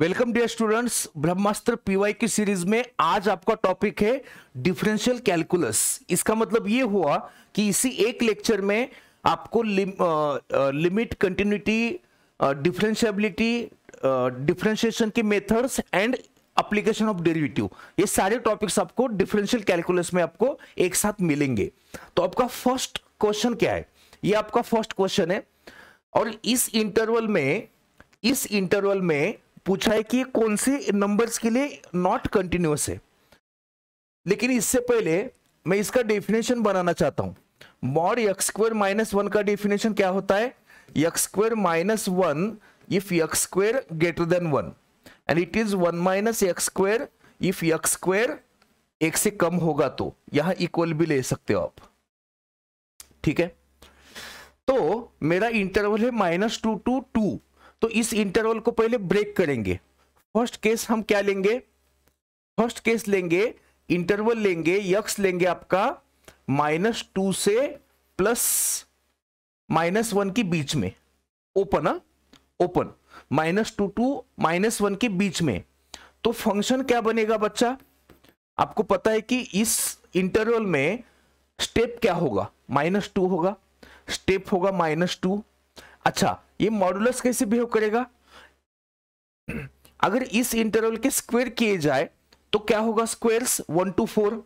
Welcome dear students Brahmastra PY की series में आज आपका टॉपिक है डिफरेंशियल कैलकुलस इसका मतलब ये हुआ कि इसी एक लेक्चर में आपको लिमिट कंटिन्यूटी डिफरेंशियबिलिटी डिफरेंशिएशन के methods and application of derivative ये सारे टॉपिक्स आपको डिफरेंशियल कैलकुलस में आपको एक साथ मिलेंगे तो आपका फर्स्ट क्वेश्चन क्या है ये आपका फर्स्ट क्वेश्चन है और इस इंटरवल में इस इंटरवल में पूछा है कि कौन से नंबर्स के लिए नॉट कंटिन्यूस है लेकिन इससे पहले मैं इसका डेफिनेशन बनाना चाहता हूं mod x square minus one का डेफिनेशन क्या होता है x square minus one if x square greater than one and it is one minus x square if x square एक से कम होगा तो यहां इक्वल भी ले सकते हो आप ठीक है तो मेरा इंटरवल है माइनस टू टू टू तो इस इंटरवल को पहले ब्रेक करेंगे फर्स्ट केस हम क्या लेंगे फर्स्ट केस लेंगे इंटरवल लेंगे यक्स लेंगे आपका माइनस टू से प्लस माइनस वन के बीच में ओपन है open minus two to minus one के बीच में तो फंक्शन क्या बनेगा बच्चा आपको पता है कि इस इंटरवल में स्टेप क्या होगा माइनस टू होगा स्टेप होगा माइनस टू अच्छा ये मॉडुलस कैसे बिहेव करेगा अगर इस इंटरवल के स्क्वेयर किए जाए तो क्या होगा स्क्वायर्स वन टू फोर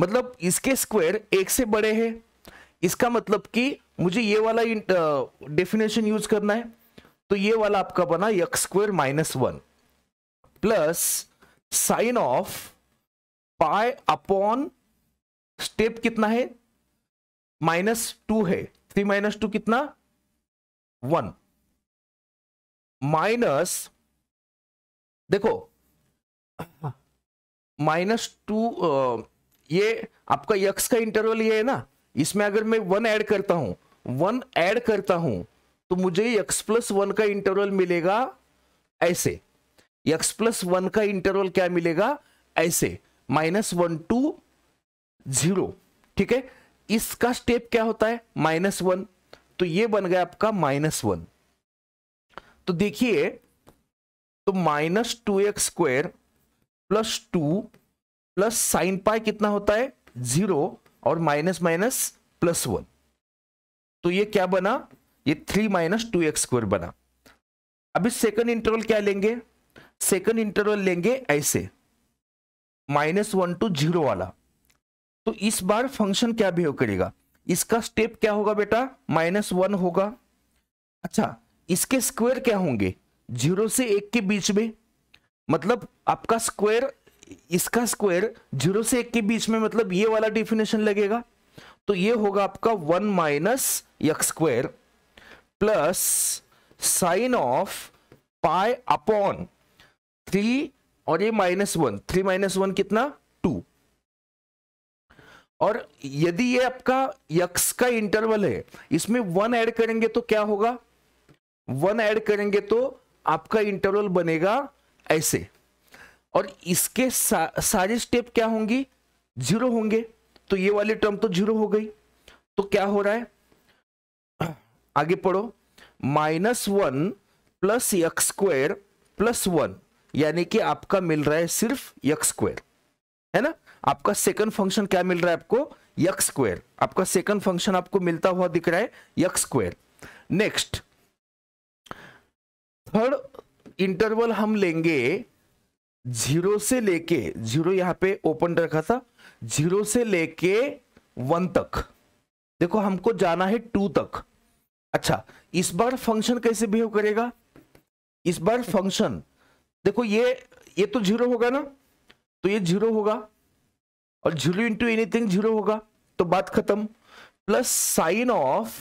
मतलब इसके स्क्वेयर एक से बड़े हैं इसका मतलब कि मुझे ये वाला डेफिनेशन यूज करना है तो ये वाला आपका बना x square minus one plus sine of pi upon step कितना है माइनस टू है थ्री माइनस टू कितना वन माइनस देखो माइनस टू ये आपका यक्स का इंटरवल ये है ना इसमें अगर मैं वन ऐड करता हूं वन ऐड करता हूं तो मुझे यक्स प्लस वन का इंटरवल मिलेगा ऐसे यक्स प्लस वन का इंटरवल क्या मिलेगा ऐसे माइनस वन टू जीरो ठीक है इसका स्टेप क्या होता है माइनस वन तो ये बन गया आपका माइनस वन तो देखिए तो minus two x square plus two plus sine pi कितना होता है जीरो और माइनस माइनस प्लस वन तो ये क्या बना ये three minus two x square बना अभी सेकंड इंटरवल क्या लेंगे सेकंड इंटरवल लेंगे ऐसे माइनस वन टू जीरो वाला तो इस बार फंक्शन क्या बिहेव करेगा इसका स्टेप क्या होगा बेटा माइनस वन होगा अच्छा इसके स्क्वायर क्या होंगे जीरो से एक के बीच में मतलब आपका स्क्वायर इसका स्क्वायर जीरो से एक के बीच में मतलब ये वाला डिफिनेशन लगेगा तो ये होगा आपका one minus x square plus sine of pi upon three और ये minus one three minus one कितना टू और यदि ये आपका यक्स का इंटरवल है इसमें वन ऐड करेंगे तो क्या होगा वन ऐड करेंगे तो आपका इंटरवल बनेगा ऐसे और इसके सा, सारे स्टेप क्या होंगी जीरो होंगे तो ये वाली टर्म तो जीरो हो गई तो क्या हो रहा है आगे पढ़ो minus one plus x square plus one यानी कि आपका मिल रहा है सिर्फ एक्स स्क्वायर है ना आपका सेकंड फंक्शन क्या मिल रहा है आपको यक्स स्क्वायर आपका सेकंड फंक्शन आपको मिलता हुआ दिख रहा है x square next third interval हम लेंगे जीरो से लेके जीरो यहां पे ओपन रखा था जीरो से लेके वन तक देखो हमको जाना है टू तक अच्छा इस बार फंक्शन कैसे बिहेव करेगा इस बार फंक्शन देखो ये ये तो जीरो होगा ना तो ये जीरो होगा और जीरो इंटू एनीथिंग जीरो होगा तो बात खत्म plus sine of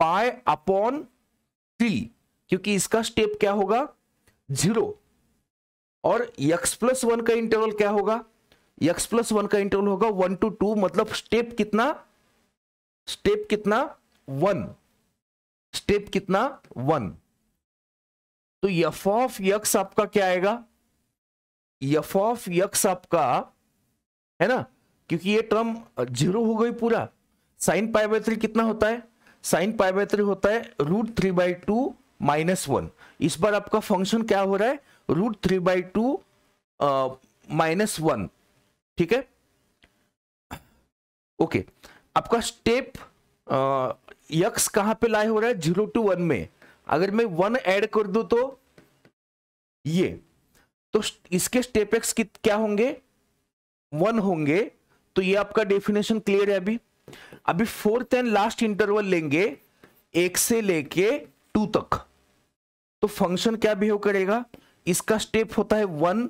pi upon T क्योंकि इसका स्टेप क्या होगा जीरो और यक्स प्लस वन का इंटरवल क्या होगा यक्स प्लस वन का इंटरवल होगा वन टू टू मतलब स्टेप कितना स्टेप कितना वन स्टेप कितना वन तो यफ ऑफ यक्स आपका क्या आएगा यफ ऑफ यक्स आपका है ना क्योंकि ये टर्म जीरो हो गई पूरा साइन पाई बाय थ्री कितना होता है साइन पाई बाय थ्री होता है root three by two minus one इस बार आपका फंक्शन क्या हो रहा है root three by two minus one ठीक है ओके आपका स्टेप uh, यक्स कहां पे लाए हो रहा है जीरो टू वन में अगर मैं वन ऐड कर दू तो ये तो इसके स्टेप एक्स क्या होंगे वन होंगे तो ये आपका डेफिनेशन क्लियर है अभी अभी फोर्थ एंड लास्ट इंटरवल लेंगे एक से लेके टू तक तो फंक्शन क्या बिहेव करेगा इसका स्टेप होता है वन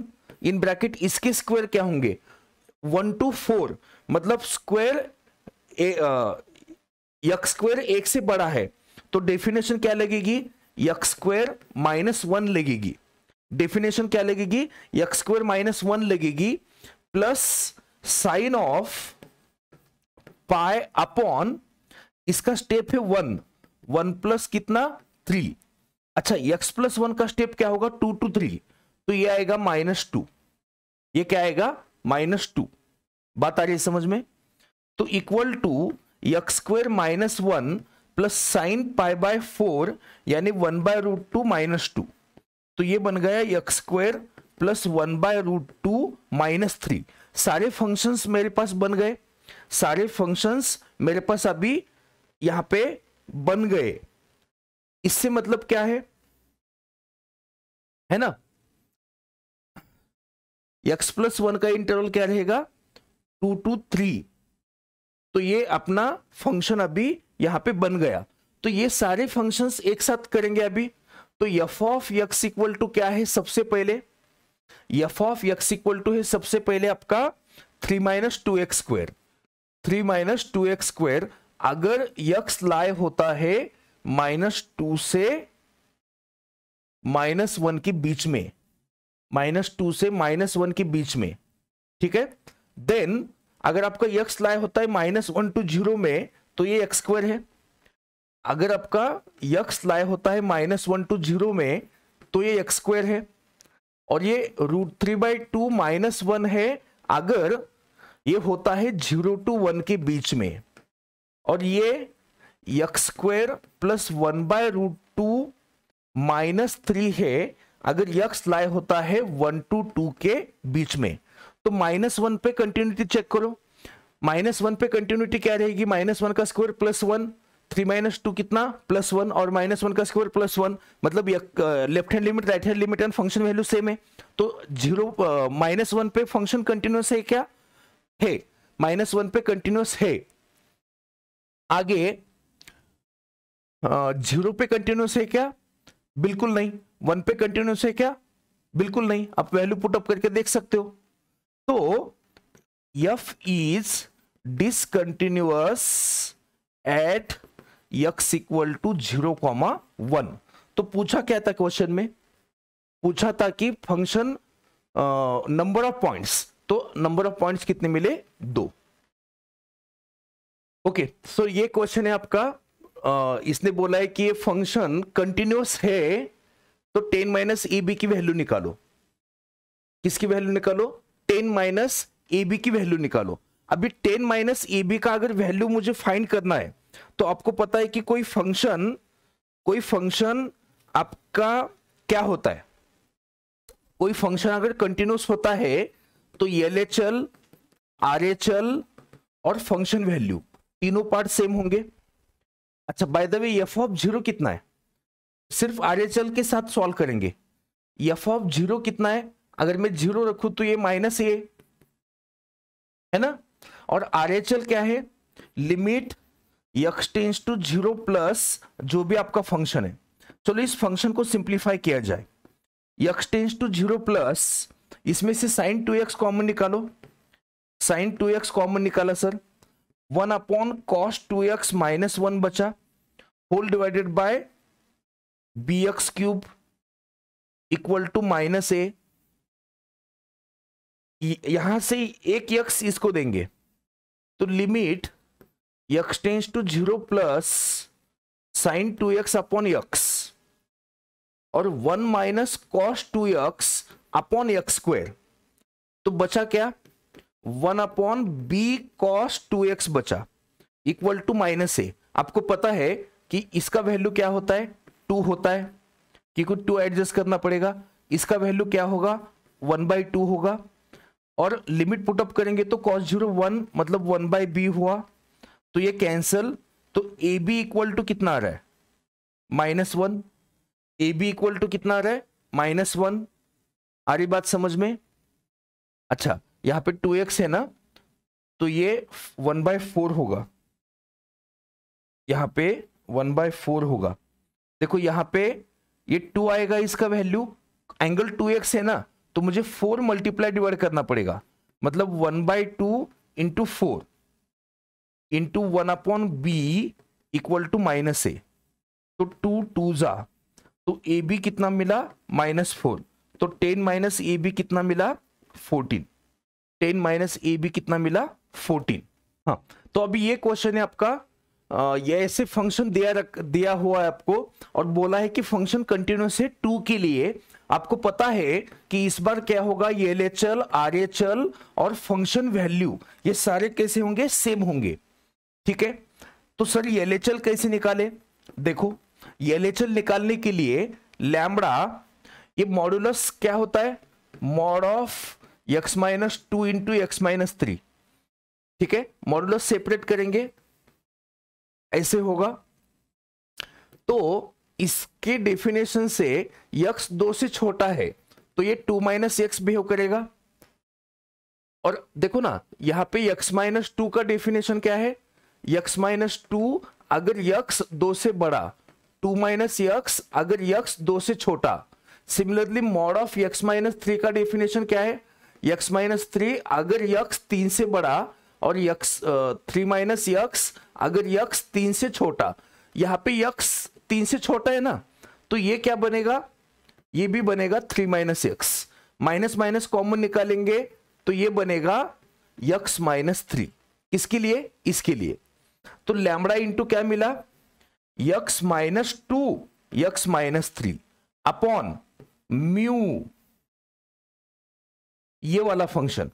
इन ब्रैकेट इसके स्क्वायर क्या होंगे वन टू फोर मतलब स्क्वायर यक्स स्क्वायर एक से बड़ा है तो डेफिनेशन क्या लगेगी यक्स स्क्वायर माइनस वन लगेगी डेफिनेशन क्या लगेगी यक्स स्क्वायर माइनस वन लगेगी plus sine of pi upon इसका स्टेप है वन वन प्लस कितना थ्री अच्छा एक्स प्लस वन का स्टेप क्या होगा टू टू थ्री तो ये आएगा माइनस टू ये क्या आएगा माइनस टू बात आ रही है समझ में तो equal to x square minus one plus sine pi by four यानी one by root two minus two तो ये बन गया x square plus one by root two minus three सारे फंक्शंस मेरे पास बन गए सारे फंक्शंस मेरे पास अभी यहां पे बन गए इससे मतलब क्या है है ना x प्लस वन का इंटरवल क्या रहेगा टू टू थ्री तो ये अपना फंक्शन अभी यहां पे बन गया तो ये सारे फंक्शंस एक साथ करेंगे अभी तो f of x equal to क्या है सबसे पहले f of x equal to है सबसे पहले आपका three minus two x square three minus two x square अगर यक्स लाइव होता है माइनस टू से माइनस वन के बीच में माइनस टू से माइनस वन के बीच में ठीक है देन अगर आपका यक्स लाए होता है माइनस वन टू जीरो में तो ये एक्स स्क्वायर है अगर आपका यक्स लाए होता है माइनस वन टू जीरो में तो ये एक्स स्क्वायर है और ये root three by two minus one है अगर ये होता है जीरो टू वन के बीच में और ये x square plus one by root two minus three है अगर यक्स लाए होता है वन टू टू के बीच में तो माइनस वन पे कंटिन्यूटी चेक करो माइनस वन पे कंटिन्यूटी क्या रहेगी माइनस वन का square plus one three minus two कितना प्लस वन और माइनस वन का स्क्वायर प्लस वन मतलब left hand limit right hand limit and function value same है तो जीरो माइनस वन पे फंक्शन कंटिन्यूस है क्या है माइनस वन पे कंटिन्यूस है आगे जीरो पे कंटिन्यूस है क्या बिल्कुल नहीं वन पे कंटिन्यूस है क्या बिल्कुल नहीं आप वैल्यू पुट अप करके देख सकते हो तो f is discontinuous at x equal to zero comma one तो पूछा क्या था क्वेश्चन में पूछा था कि फंक्शन नंबर ऑफ पॉइंट्स तो नंबर ऑफ पॉइंट्स कितने मिले दो ओके okay, सो so ये क्वेश्चन है आपका इसने बोला है कि ये फंक्शन कंटिन्यूस है तो टेन माइनस ए बी की वैल्यू निकालो किसकी वैल्यू निकालो टेन माइनस ए बी की वैल्यू निकालो अभी टेन माइनस ए बी का अगर वैल्यू मुझे फाइंड करना है तो आपको पता है कि कोई फंक्शन कोई फंक्शन आपका क्या होता है कोई फंक्शन अगर कंटिन्यूस होता है तो L H L R H L और फंक्शन वैल्यू तीनों पार्ट सेम होंगे अच्छा by the way f of zero कितना है सिर्फ आर के साथ सॉल्व करेंगे एफ ऑफ जीरो कितना है अगर मैं जीरो रखू तो ये माइनस ए है ना और आर क्या है limit x tends to zero plus जो भी आपका फंक्शन है चलो इस फंक्शन को सिंप्लीफाई किया जाए x tends to zero plus इसमें से साइन टू एक्स कॉमन निकालो साइन टू एक्स कॉमन निकाला sir one upon cos two x minus one बचा whole divided by b x cube equal to minus a यहां से एक x इसको देंगे तो limit x tends to zero plus sine two x upon x और one minus cos two x upon x square तो बचा क्या one upon b cos two x बचा इक्वल टू माइनस ए आपको पता है कि इसका वैल्यू क्या होता है टू होता है क्योंकि टू एडजस्ट करना पड़ेगा इसका वैल्यू क्या होगा वन बाई टू होगा और लिमिट पुटअप करेंगे तो कॉस जीरो वन मतलब वन बाई बी हुआ तो ये कैंसल तो ए बी इक्वल टू कितना आ रहा है minus one a b equal to कितना आ रहा है माइनस वन आ रही बात समझ में अच्छा यहाँ पे टू एक्स है ना तो ये वन बाय फोर होगा यहाँ पे वन बाय फोर होगा देखो यहाँ पे ये टू आएगा इसका वैल्यू एंगल टू एक्स है ना तो मुझे फोर मल्टीप्लाई डिवाइड करना पड़ेगा मतलब one by two into four into one upon b equal to minus a तो टू टू जा तो ए बी कितना मिला माइनस फोर तो टेन माइनस ए बी कितना मिला फोर्टीन टेन माइनस ए बी कितना मिला फोर्टीन हाँ तो अभी ये क्वेश्चन है आपका ये ऐसे फंक्शन दिया रख दिया हुआ है आपको और बोला है कि फंक्शन कंटिन्यूस है टू के लिए आपको पता है कि इस बार क्या होगा ये ले चल आर एच एल और फंक्शन वैल्यू ये सारे कैसे होंगे सेम होंगे ठीक है तो सर ये ले चल कैसे निकाले देखो ये ले चल निकालने के लिए लैमड़ा ये मॉड्यूलस क्या होता है mod of x minus two into x minus three ठीक है मॉडुलस सेपरेट करेंगे ऐसे होगा तो इसके डेफिनेशन से x दो से छोटा है तो ये टू माइनस एक्स बिहेव करेगा और देखो ना यहां पे x माइनस टू का डेफिनेशन क्या है यक्स माइनस टू अगर यक्स दो से बड़ा टू माइनस यक्स अगर यक्स दो से छोटा similarly mod of x minus three का डेफिनेशन क्या है यक्स माइनस थ्री अगर यक्स तीन से बड़ा और यक्स थ्री माइनस यक्स अगर यक्स तीन से छोटा यहाँ पे यक्स तीन से छोटा है ना तो ये क्या बनेगा ये भी बनेगा three minus x minus minus common निकालेंगे तो ये बनेगा यक्स माइनस थ्री इसके लिए इसके लिए तो लैमड़ा इंटू क्या मिला x minus two x minus three upon mu ये वाला फंक्शन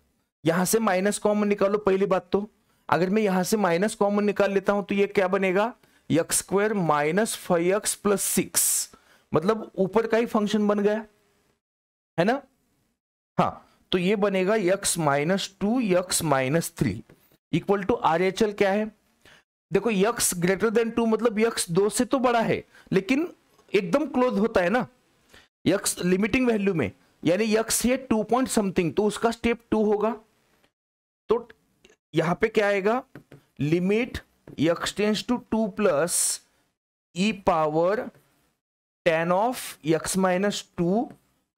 यहां से माइनस कॉमन निकालो पहली बात तो अगर मैं यहां से माइनस कॉमन निकाल लेता हूं तो ये क्या बनेगा x square minus five x plus six मतलब ऊपर का ही फंक्शन बन गया है ना हाँ तो ये बनेगा x minus two x minus three equal to R H L क्या है देखो यक्स ग्रेटर देन टू मतलब यक्स दो से तो बड़ा है लेकिन एकदम क्लोज होता है ना यक्स लिमिटिंग वैल्यू में यानी यक्स है टू पॉइंट समथिंग तो उसका स्टेप टू होगा तो यहां पे क्या आएगा limit x tends to two plus e power ten of x minus two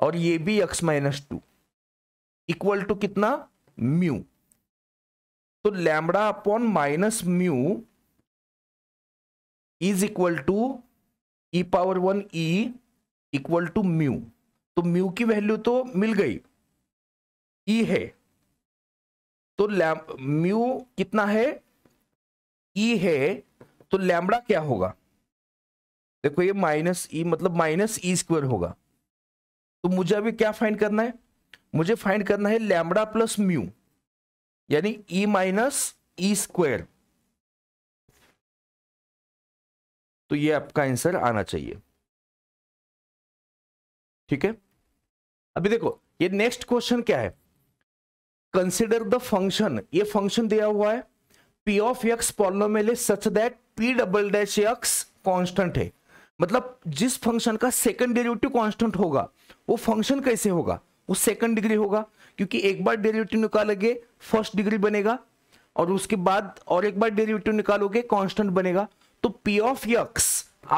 और ये भी x minus two equal to कितना म्यू तो lambda upon minus mu is equal to e power one e equal to mu तो mu की value तो मिल गई ई e है तो म्यू कितना है ई e है तो लैमड़ा क्या होगा देखो ये माइनस ई e, मतलब माइनस ई स्क्वायर होगा तो मुझे अभी क्या फाइंड करना है मुझे फाइंड करना है लैमड़ा प्लस म्यू यानी ई माइनस ई स्क्वायर तो ये आपका आंसर आना चाहिए ठीक है अभी देखो ये नेक्स्ट क्वेश्चन क्या है कंसिडर द फंक्शन ये फंक्शन दिया हुआ है p of x polynomial such that p double dash x constant है मतलब जिस फंक्शन का सेकंड डेरिवेटिव कांस्टेंट होगा वो फंक्शन कैसे होगा वो सेकंड डिग्री होगा क्योंकि एक बार डेरिवेटिव निकालोगे फर्स्ट डिग्री बनेगा और उसके बाद और एक बार डेरिवेटिव निकालोगे कांस्टेंट बनेगा तो पी ऑफ यक्स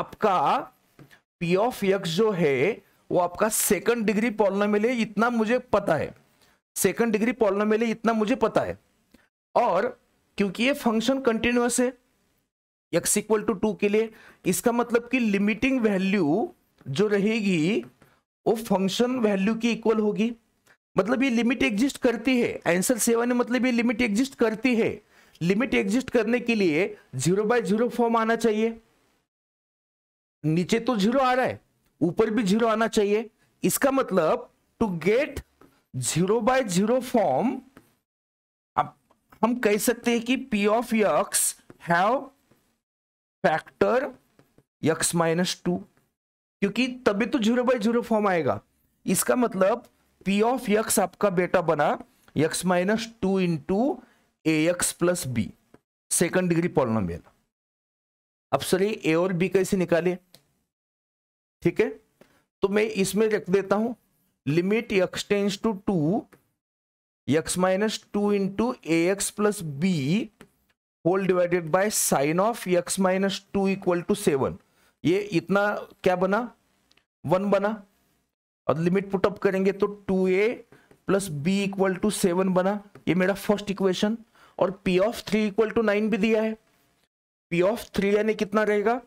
आपका पी ऑफ यक्स जो है वो आपका सेकंड डिग्री पॉलिनोमियल है इतना मुझे पता है सेकंड डिग्री पॉलिनोमियल है इतना मुझे पता है और क्योंकि ये फंक्शन कंटिन्यूस है x इक्वल टू टू के लिए इसका मतलब कि लिमिटिंग वैल्यू जो रहेगी वो फंक्शन वैल्यू की इक्वल होगी मतलब ये लिमिट एग्जिस्ट करती है आंसर सेवन में मतलब ये लिमिट एग्जिस्ट करती है लिमिट एग्जिस्ट करने के लिए जीरो बाय जीरो फॉर्म आना चाहिए नीचे तो जीरो आ रहा है ऊपर भी जीरो आना चाहिए इसका मतलब to get zero by zero form हम कह सकते हैं कि p of x have factor x minus two क्योंकि तभी तो जीरो बाई जीरो फॉर्म आएगा इसका मतलब पी ऑफ यक्स आपका बेटा बना x minus two into a x plus b second degree polynomial अब सर ए और बी कैसे निकाले ठीक है तो मैं इसमें रख देता हूं limit x tends tends to two x minus two into a x plus b whole divided by sine of x minus two equal to seven ये इतना क्या बना वन बना और लिमिट पुटअप करेंगे तो two a plus b equal to seven बना ये मेरा फर्स्ट इक्वेशन और p of three equal to nine भी दिया है पी ऑफ थ्री यानी कितना रहेगा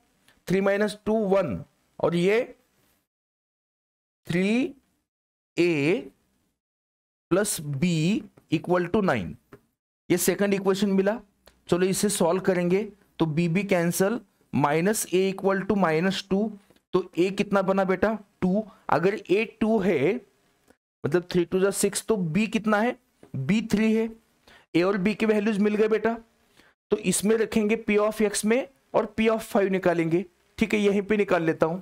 थ्री माइनस टू वन और ये three a plus b equal to nine ये सेकंड इक्वेशन मिला चलो इसे सॉल्व करेंगे तो b b cancel minus a equal to minus two तो ए कितना बना बेटा टू अगर ए टू है मतलब थ्री टू जो सिक्स तो बी कितना है बी थ्री है ए और बी के वैल्यूज मिल गए बेटा तो इसमें रखेंगे पी ऑफ एक्स में और पी ऑफ फाइव निकालेंगे ठीक है यहीं पे निकाल लेता हूं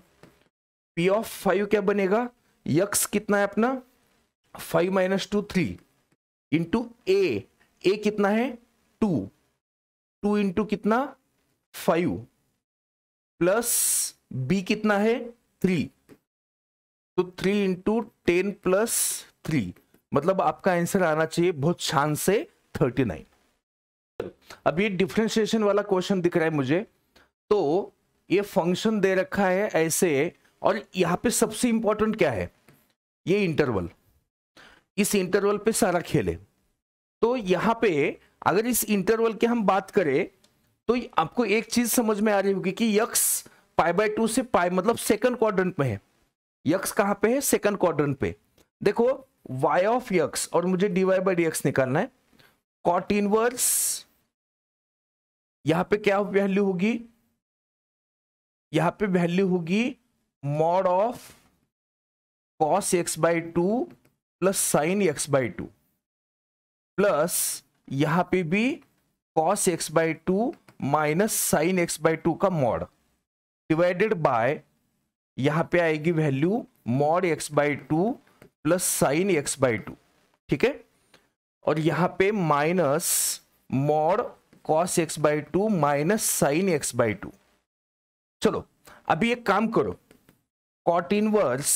पी ऑफ फाइव क्या बनेगा यक्स कितना है अपना five minus two three into a a कितना है टू टू इंटू कितना फाइव प्लस बी कितना है थ्री तो three into ten plus three मतलब आपका आंसर आना चाहिए बहुत शान से थर्टी नाइन अब ये डिफ्रेंशिएशन वाला क्वेश्चन दिख रहा है मुझे तो ये फंक्शन दे रखा है ऐसे और यहाँ पे सबसे इंपॉर्टेंट क्या है ये इंटरवल इस इंटरवल पे सारा खेले तो यहां पे अगर इस इंटरवल की हम बात करें तो आपको एक चीज समझ में आ रही होगी कि यक्स पाई बाय टू से पाई मतलब सेकंड क्वाड्रेंट में है यक्स कहां पे है सेकंड क्वाड्रेंट पे देखो y ऑफ यक्स और मुझे dy वाई बाई निकालना है कॉट इनवर्स यहां पे क्या वैल्यू होगी यहां पे वैल्यू होगी mod of cos x by two plus sine x by two plus यहां पे भी cos x by two minus sine x by two का मॉड डिवाइडेड बाय यहां पे आएगी value mod x by two plus sine x by two ठीक है और यहां पे minus mod cos x by two minus sine x by two चलो अभी एक काम करो कॉट इनवर्स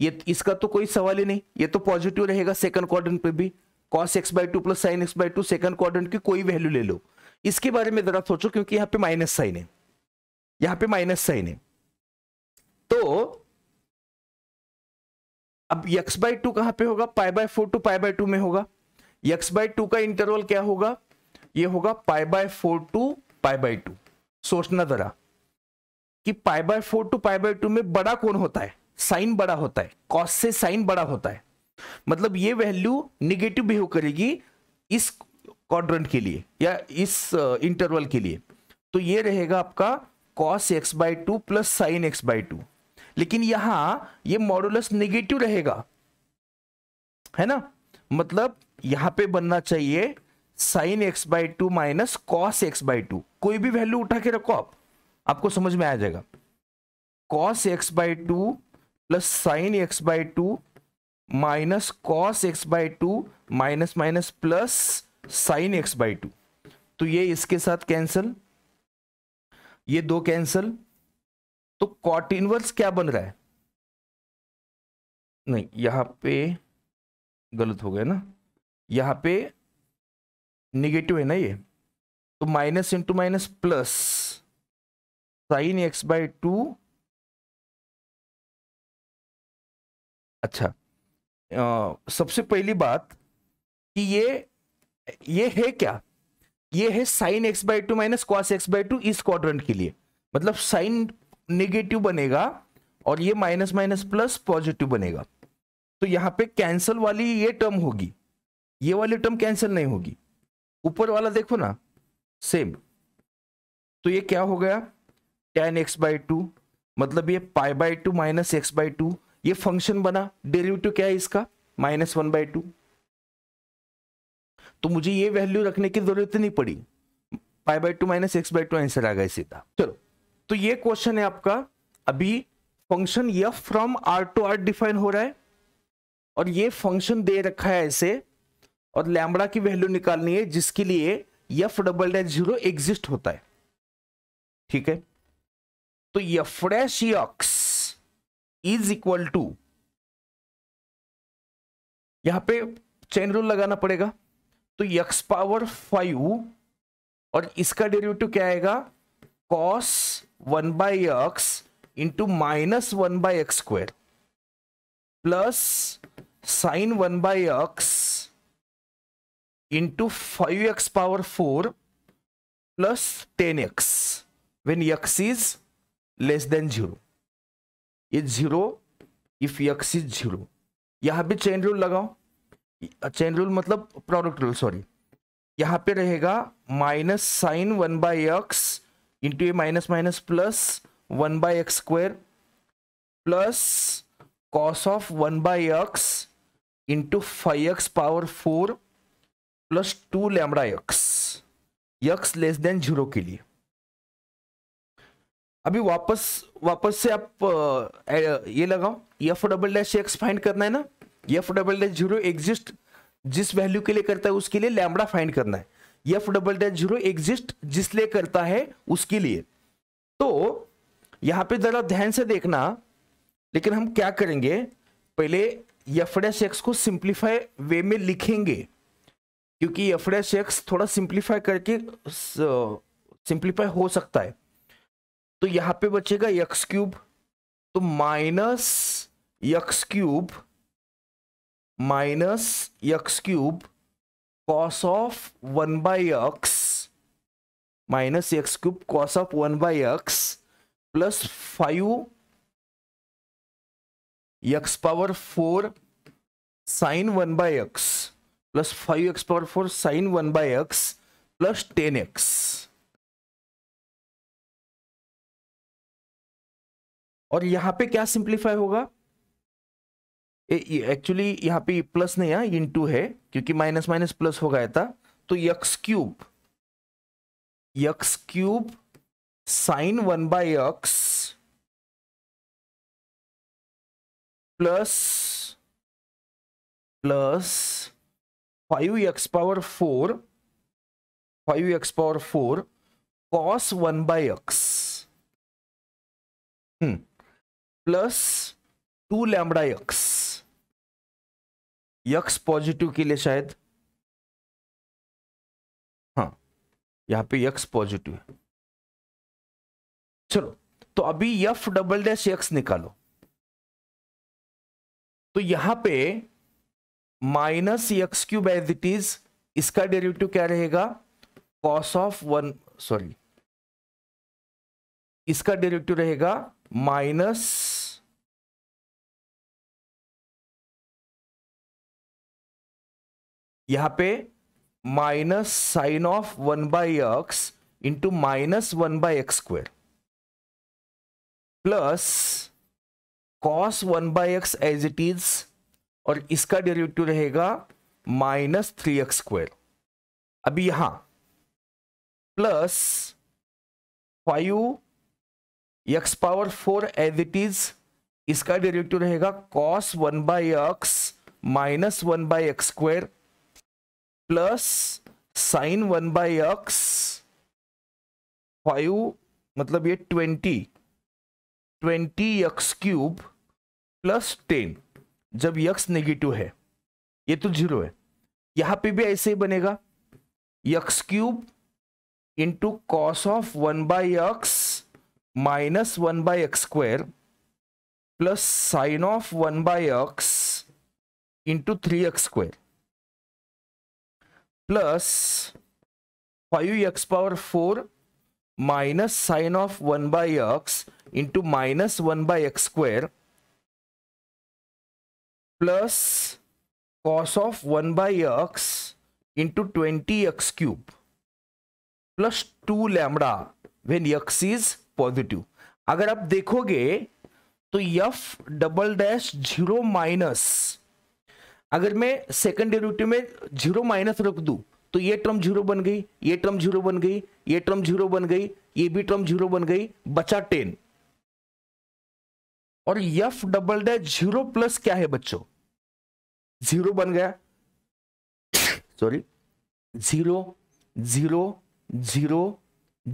ये इसका तो कोई सवाल ही नहीं ये तो पॉजिटिव रहेगा सेकंड क्वाड्रेंट पे भी cos x by two plus sine x by two second quadrant की कोई वैल्यू ले लो इसके बारे में जरा सोचो क्योंकि यहां पे माइनस साइन है यहां पे माइनस साइन है तो अब एक्स बाई टू कहां पे होगा pi by four to pi by two में होगा एक्स बाई टू का इंटरवल क्या होगा ये होगा pi by four to pi by two सोचना जरा कि pi by four to pi by two में बड़ा कौन होता है साइन बड़ा होता है कॉस से साइन बड़ा होता है मतलब ये वैल्यू निगेटिव बिहेव करेगी इस क्वाड्रेंट के लिए या इस इंटरवल uh, के लिए तो ये रहेगा आपका cos x by two plus sine x by two लेकिन यहां ये मॉडुलस निगेटिव रहेगा है ना मतलब यहां पे बनना चाहिए sine x by two minus cos x by two कोई भी वैल्यू उठा के रखो आप आपको समझ में आ जाएगा cos x by two plus sine x by two minus cos x by two minus minus plus sine x by two तो ये इसके साथ कैंसल ये दो कैंसिल तो कॉट इनवर्स क्या बन रहा है नहीं यहां पे गलत हो गया ना यहां पे निगेटिव है ना ये तो minus into minus plus sine x by two अच्छा आ, सबसे पहली बात कि ये ये है क्या ये है sine x by two minus cos x by two इस क्वाड्रेंट के लिए मतलब साइन नेगेटिव बनेगा और ये माइनस माइनस प्लस पॉजिटिव बनेगा तो यहाँ पे कैंसल वाली ये टर्म होगी ये वाली टर्म कैंसल नहीं होगी ऊपर वाला देखो ना सेम तो ये क्या हो गया टेन एक्स बाई टू मतलब ये pi by two minus x by two ये फंक्शन बना डेरिवेटिव क्या है इसका माइनस वन बाई टू तो मुझे ये वैल्यू रखने की जरूरत नहीं पड़ी pi by two minus x by two answer आ गया सीधा चलो तो ये क्वेश्चन है आपका अभी function f from R to R define हो रहा है और ये फंक्शन दे रखा है ऐसे और लैमड़ा की वैल्यू निकालनी है जिसके लिए f double dash zero exist होता है ठीक है तो यफ्रेशियक्स इज इक्वल टू यहां पे चेन रूल लगाना पड़ेगा तो यक्स पावर फाइव और इसका डेरिवेटिव क्या आएगा cos one by x into minus one by x square plus sine one by x into five x power four plus ten x when x is less than zero ये zero if x is zero यहां पे chain rule लगाओ chain rule मतलब product rule sorry यहां पे रहेगा minus sine one by x into a minus minus plus one by x square plus cos of one by x into five x power four plus two lambda x x less than zero के लिए अभी वापस वापस से आप ये लगाओ f double dash x find करना है ना f double dash zero exist जिस वैल्यू के लिए करता है उसके लिए लैमडा फाइंड करना है f double dash zero exist जिस लिए करता है उसके लिए तो यहाँ पे जरा ध्यान से देखना लेकिन हम क्या करेंगे पहले एफ डैश एक्स को सिंप्लीफाई वे में लिखेंगे क्योंकि एफ डैश एक्स थोड़ा सिंप्लीफाई करके सिंप्लीफाई हो सकता है तो यहां पे बचेगा यक्स क्यूब तो minus x cube minus x cube cos of one by x minus x cube cos of one by x plus five x power four sine one by x plus five x power four sine one by x plus ten x और यहां पे क्या simplify होगा actually यहां पे plus नहीं है इन to है क्योंकि माइनस माइनस प्लस हो गया था तो x cube x cube sine one by x plus plus five x power four five x power four cos one by x hmm plus two lambda x x positive के लिए शायद हाँ यहाँ पे यक्स पॉजिटिव है चलो तो अभी यफ डबल डैश यक्स निकालो तो यहां पे minus x cube as it is इसका डेरिवेटिव क्या रहेगा कॉस ऑफ वन सॉरी इसका डेरिवेटिव रहेगा माइनस यहां पे minus sine of one by x into minus one by x square plus cos one by x as it is और इसका derivative रहेगा माइनस थ्री एक्स स्क्वेयर अभी यहां plus five x power four as it is इसका derivative रहेगा cos one by x minus one by x square plus sine one by x five मतलब ये twenty twenty x cube plus ten जब x negative है ये तो zero है यहां पे भी ऐसे ही बनेगा x cube into cos of one by x minus 1 by x square plus sine of 1 by x into 3x square plus 5x power 4 minus sine of 1 by x into minus 1 by x square plus cos of 1 by x into 20x cube plus 2 lambda when x is positive अगर आप देखोगे तो f double dash zero minus अगर मैं second derivative में zero minus रख दू तो ये टर्म जीरो बन गई ये टर्म जीरो बन गई ये टर्म जीरो बन गई ये भी टर्म जीरो बन गई बचा टेन और f double dash zero plus क्या है बच्चों जीरो बन गया sorry zero zero zero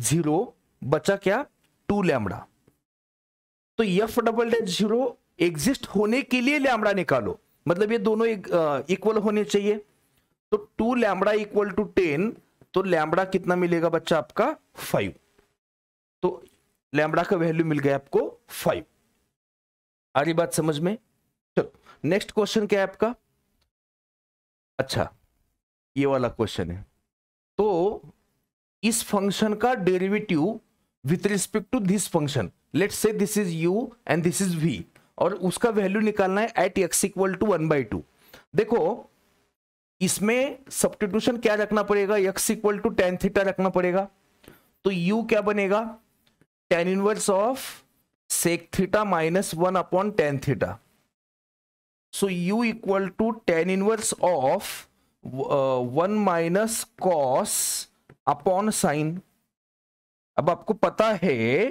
zero बचा क्या टू लैमड़ा तो f double dash zero exist होने के लिए लैमड़ा निकालो मतलब ये दोनों इक्वल होने चाहिए तो two lambda equal to ten तो लैमड़ा कितना मिलेगा बच्चा आपका फाइव तो लैमड़ा का वैल्यू मिल गया आपको फाइव आ रही बात समझ में चलो नेक्स्ट क्वेश्चन क्या है आपका अच्छा ये वाला क्वेश्चन है तो इस फंक्शन का derivative with respect to this function let से this is u and this is v और उसका वैल्यू निकालना है at x equal to one by two देखो इसमें सब्सटीट्यूशन क्या रखना पड़ेगा x equal to tan theta रखना पड़ेगा तो यू क्या बनेगा tan inverse of sec theta minus one upon tan theta so u equal to tan inverse of one minus cos upon sign अब आपको पता है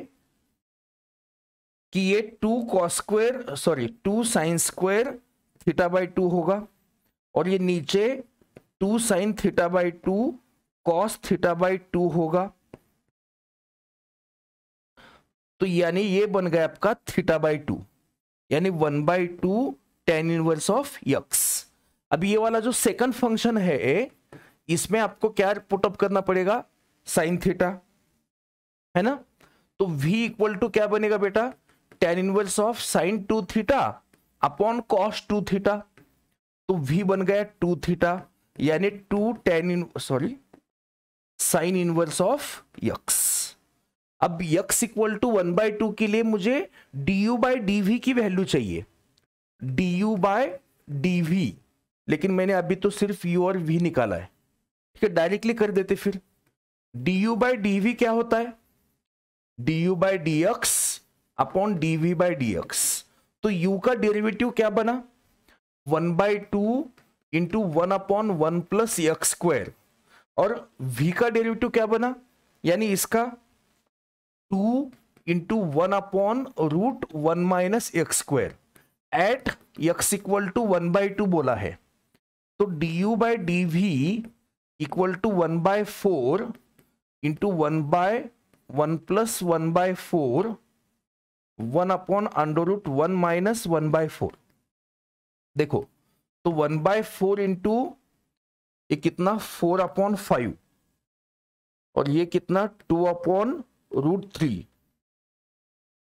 कि ये two cos square sorry two sine square theta by two होगा और ये नीचे two sine theta by two cos theta by two होगा तो यानी ये बन गया आपका थीटा बाई टू यानी one by two tan inverse of x अब ये वाला जो सेकंड फंक्शन है इसमें आपको क्या पुटअप करना पड़ेगा साइन थीटा है ना तो v इक्वल टू क्या बनेगा बेटा tan inverse of sine two theta upon cos two theta तो v बन गया टू थीटा यानी टू टेन इन sorry sine inverse of x अब x equal to one by two के लिए मुझे d u by d v की वैल्यू चाहिए d u by d v लेकिन मैंने अभी तो सिर्फ यू और वी निकाला है ठीक है डायरेक्टली कर देते फिर d u by d v क्या होता है d u by d x upon d v by d x तो यू का डेरिवेटिव क्या बना one by two into one upon one plus x square और v का डेरिवेटिव क्या बना यानी इसका two into one upon root one minus x square at x equal to one by two बोला है तो d u by d we equal to one by four into one by one plus one by four one upon under root one minus one by four देखो तो one by four into ये कितना four upon five और ये कितना two upon root three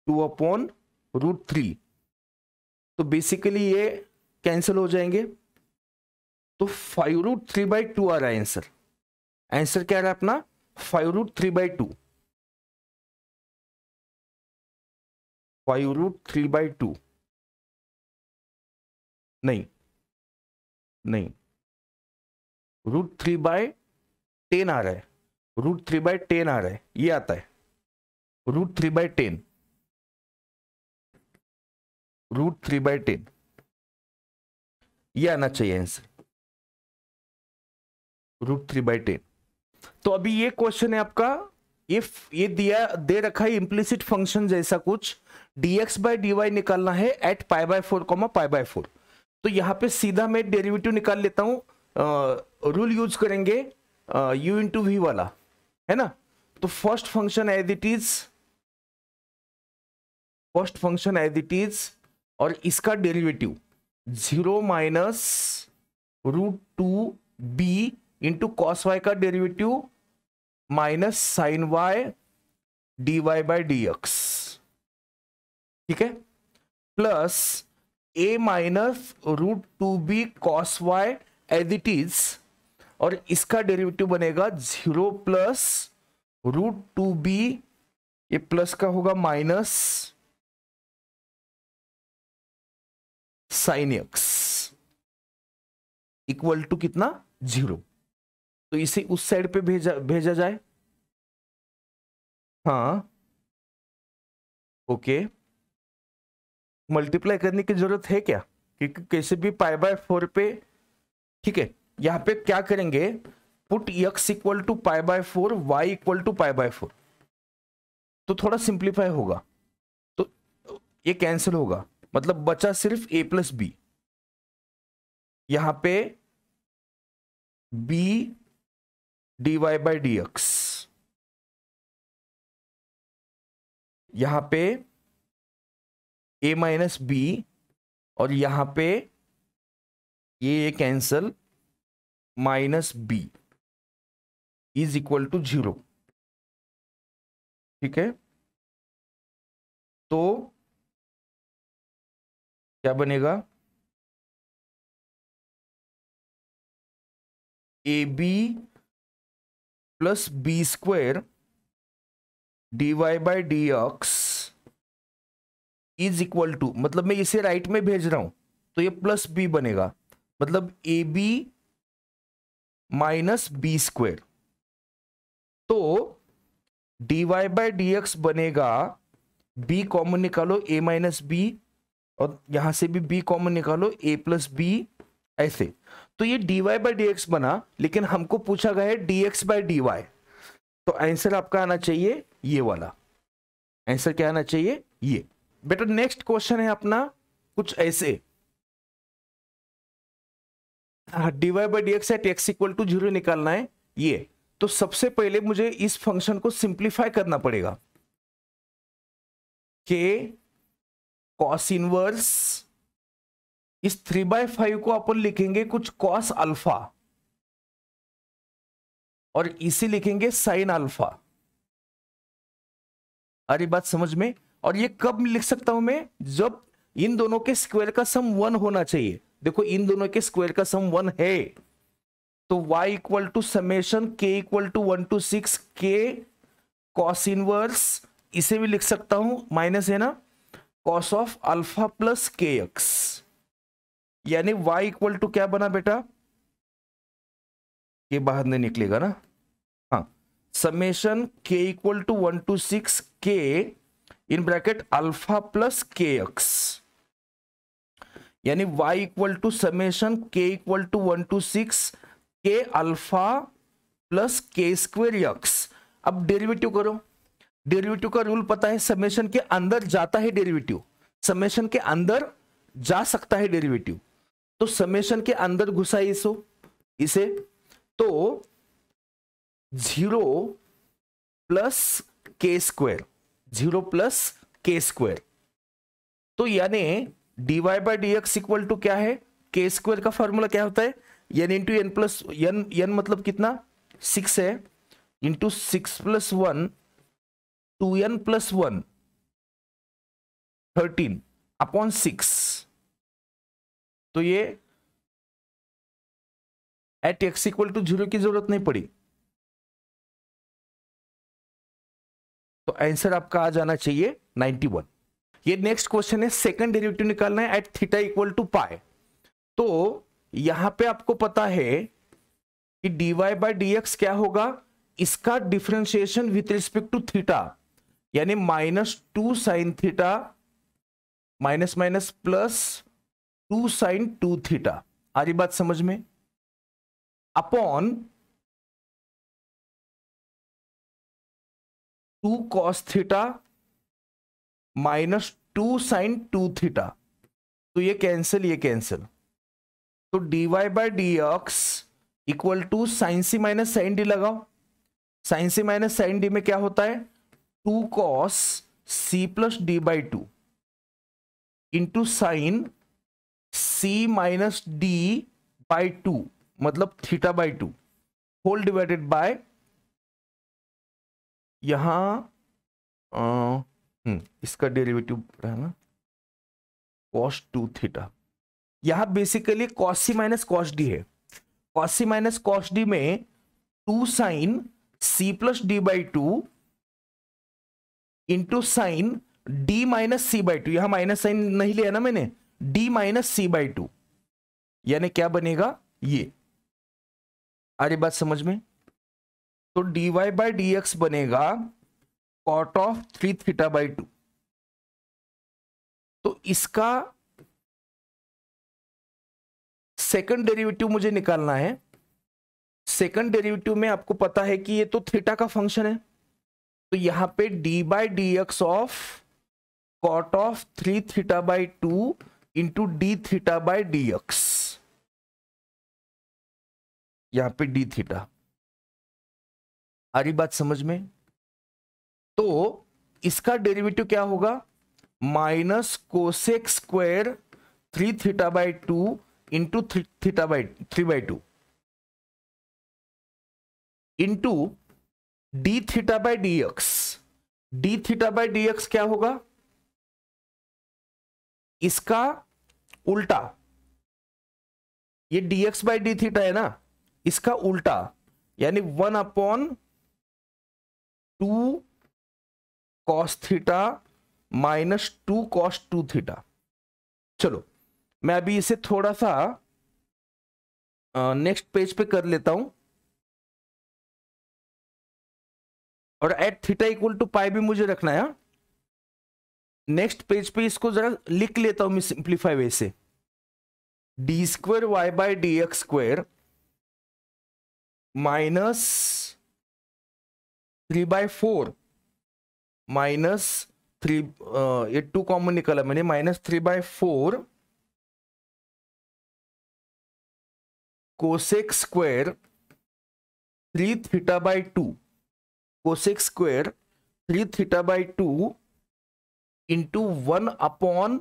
two upon root three तो basically ये cancel हो जाएंगे तो five root three by two आ रहा है आंसर आंसर क्या रहा है अपना five root three by two five root three by two नहीं नहीं रूट थ्री बाय टेन आ रहा है रूट थ्री बाय टेन आ रहा है ये आता है root three by ten root three by ten ये आना चाहिए answer root three by ten तो अभी ये क्वेश्चन है आपका इफ ये दिया दे रखा है इम्प्लीसिट फंक्शन जैसा कुछ एक्स बाई डी निकालना है at pi by four comma pi by four तो यहाँ पे सीधा मैं डेरिवेटिव निकाल लेता हूँ रूल यूज करेंगे u इंटू वी वाला है ना तो first function as it is first function as it is और इसका derivative zero minus root two b into cos y का derivative minus sine y d y by d x ठीक है plus a minus root two B cos y as it is और इसका derivative बनेगा zero plus root two b ये plus का होगा minus sine x equal to कितना zero तो इसे उस साइड पे भेजा भेजा जाए हाँ ओके मल्टीप्लाई करने की जरूरत है क्या क्योंकि कैसे भी पाई बाय फोर पे ठीक है यहाँ पे क्या करेंगे put x equal to pi by four y equal to pi by four तो थोड़ा सिंप्लीफाई होगा तो ये कैंसिल होगा मतलब बचा सिर्फ ए प्लस बी यहाँ पे बी dy डी एक्स यहां पे a माइनस बी और यहां पे ये cancel minus b is equal to zero ठीक है तो क्या बनेगा a b plus b square d y by d x is equal to मतलब मैं इसे राइट में भेज रहा हूं तो ये प्लस बी बनेगा मतलब a b minus b square तो d y by d x बनेगा बी कॉमन निकालो ए माइनस बी और यहां से भी बी कॉमन निकालो ए प्लस बी ऐसे तो ये dy वाई बाई डी बना लेकिन हमको पूछा गया है dx एक्स बाई डी तो आंसर आपका आना चाहिए ये वाला आंसर क्या आना चाहिए ये बेटा नेक्स्ट क्वेश्चन है अपना कुछ ऐसे d y by d x at x equal to zero निकालना है ये तो सबसे पहले मुझे इस फंक्शन को सिंप्लीफाई करना पड़ेगा के कॉस इनवर्स इस थ्री बाय फाइव को अपन लिखेंगे कुछ कॉस अल्फा और इसे लिखेंगे साइन अल्फा अरे बात समझ में और ये कब लिख सकता हूं मैं जब इन दोनों के स्क्वायर का सम वन होना चाहिए देखो इन दोनों के स्क्वायर का सम वन है तो y equal to summation k equal to one to six के कॉस इनवर्स इसे भी लिख सकता हूं माइनस है ना cos of alpha plus k x यानी y इक्वल टू क्या बना बेटा ये बाहर नहीं निकलेगा ना हाँ summation k equal to one to six के in bracket alpha plus k x यानी y equal to summation k equal to one to six के alpha plus k square x अब डेरिवेटिव करो डेरिवेटिव का रूल पता है summation के अंदर जाता है डेरिवेटिव समेशन के अंदर जा सकता है डेरिवेटिव तो समेशन के अंदर घुसा इसो इसे तो zero plus k square zero plus k square तो यानी d y by d x equal to क्या है के स्क्वायर का फॉर्मूला क्या होता है n into n plus n n मतलब कितना सिक्स है into six plus one two n plus one thirteen upon six तो ये at x equal to zero की जरूरत नहीं पड़ी तो आंसर आपका आ जाना चाहिए 91 ये नेक्स्ट क्वेश्चन है सेकंड डेरिवेटिव निकालना है eight theta equal to pi तो यहां पे आपको पता है कि डीवाई बाई डी क्या होगा इसका differentiation with respect to theta यानी minus two sine theta minus minus plus two sine two theta आ रही बात समझ में upon two cos theta minus two sine two theta तो ये कैंसिल ये कैंसिल तो d y by d x equal to sine c minus sine d लगाओ sine c minus sine d में क्या होता है two cos c plus d by two into sine c minus d by two मतलब theta by two whole divided by आ, इसका derivative है ना कॉस टू थीटा यहां basically cos c minus cos d है cos c minus cos d में two sine c plus d by two into sine d minus c by two यहां minus sine नहीं लिया ना मैंने d minus c by two यानी क्या बनेगा ये अरे बात समझ में तो d y by d x बनेगा cot of three theta by two तो इसका सेकंड डेरिवेटिव मुझे निकालना है सेकंड डेरिवेटिव में आपको पता है कि ये तो थीटा का फंक्शन है तो यहां पे d by d x of cot of three theta by two into d theta by d x यहां पे डी थीटा आ रही बात समझ में तो इसका डेरिवेटिव क्या होगा minus cosec square three theta by two into three theta by three by two into d theta by d x d theta by d x क्या होगा इसका उल्टा ये dx बाई डी थीटा है ना इसका उल्टा यानी one upon two cos theta minus two cos two theta चलो मैं अभी इसे थोड़ा सा नेक्स्ट पेज पे कर लेता हूं और at theta equal to pi भी मुझे रखना है हाँ? नेक्स्ट पेज पे इसको जरा लिख लेता हूं मैं सिंप्लीफाई वे से d square y by d x square minus three by four minus three ये टू कॉमन निकला मैंने minus three by four cosec square three theta by two cosec square three theta by two into one upon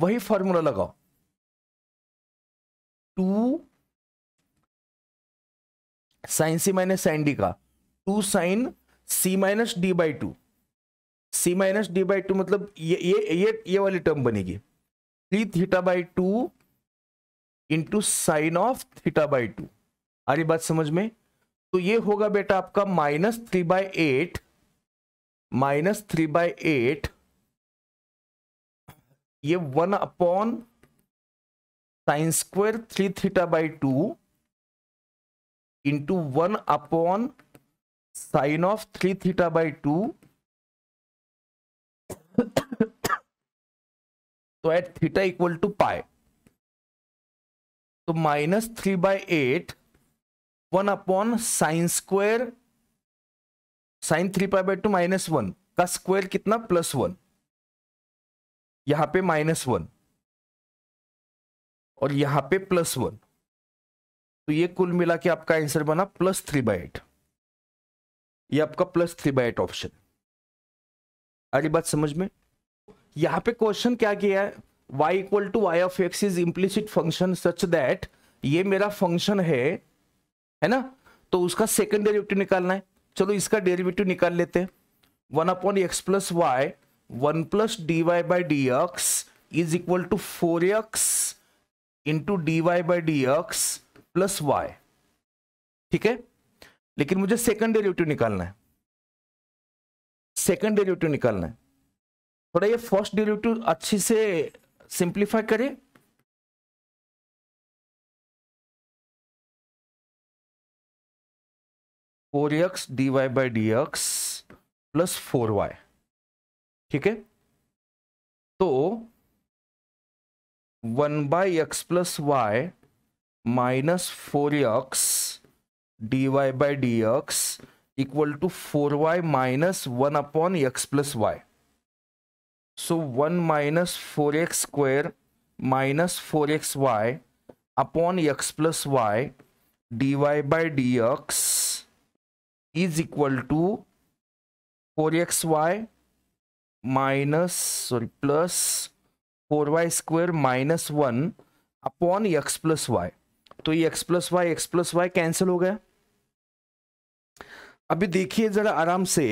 वही formula लगाओ two sine c minus sine d का two sine c minus d by two c minus d by two मतलब ये ये ये ये वाली term बनेगी three theta by two into sine of theta by two आ रही बात समझ में तो ये होगा बेटा आपका minus three by eight minus three by eight ये one upon sine square three theta by two into one upon sine of three theta by two तो at theta equal to pi तो minus three by eight one upon sine square sine three pi by two minus one का square कितना plus one यहां पे minus one और यहां पे plus one तो ये कुल मिला के आपका आंसर बना प्लस थ्री बाई एट यह आपका plus three by eight option अरे बात समझ में यहां पे क्वेश्चन क्या किया है y equal to y of x is implicit function such that ये मेरा फंक्शन है है ना तो उसका सेकेंड डेरिवेटिव निकालना है चलो इसका डेरिवेटिव निकाल लेते हैं one upon x plus y one plus d y by d x is equal to four x into d y by d x plus y ठीक है लेकिन मुझे सेकंड डेरिवेटिव निकालना है सेकंड डेरिवेटिव निकालना है थोड़ा ये फर्स्ट डेरिवेटिव अच्छे से सिंप्लीफाई करें four x d y by d x plus four y ठीक है तो one by x plus y minus four x d y by d x equal to four y minus one upon x plus y so one minus four x square minus four x y upon x plus y d y by d x is equal to four x y minus sorry plus four Y square minus one upon x plus y तो ये x plus y x plus y cancel हो गया अभी देखिए जरा आराम से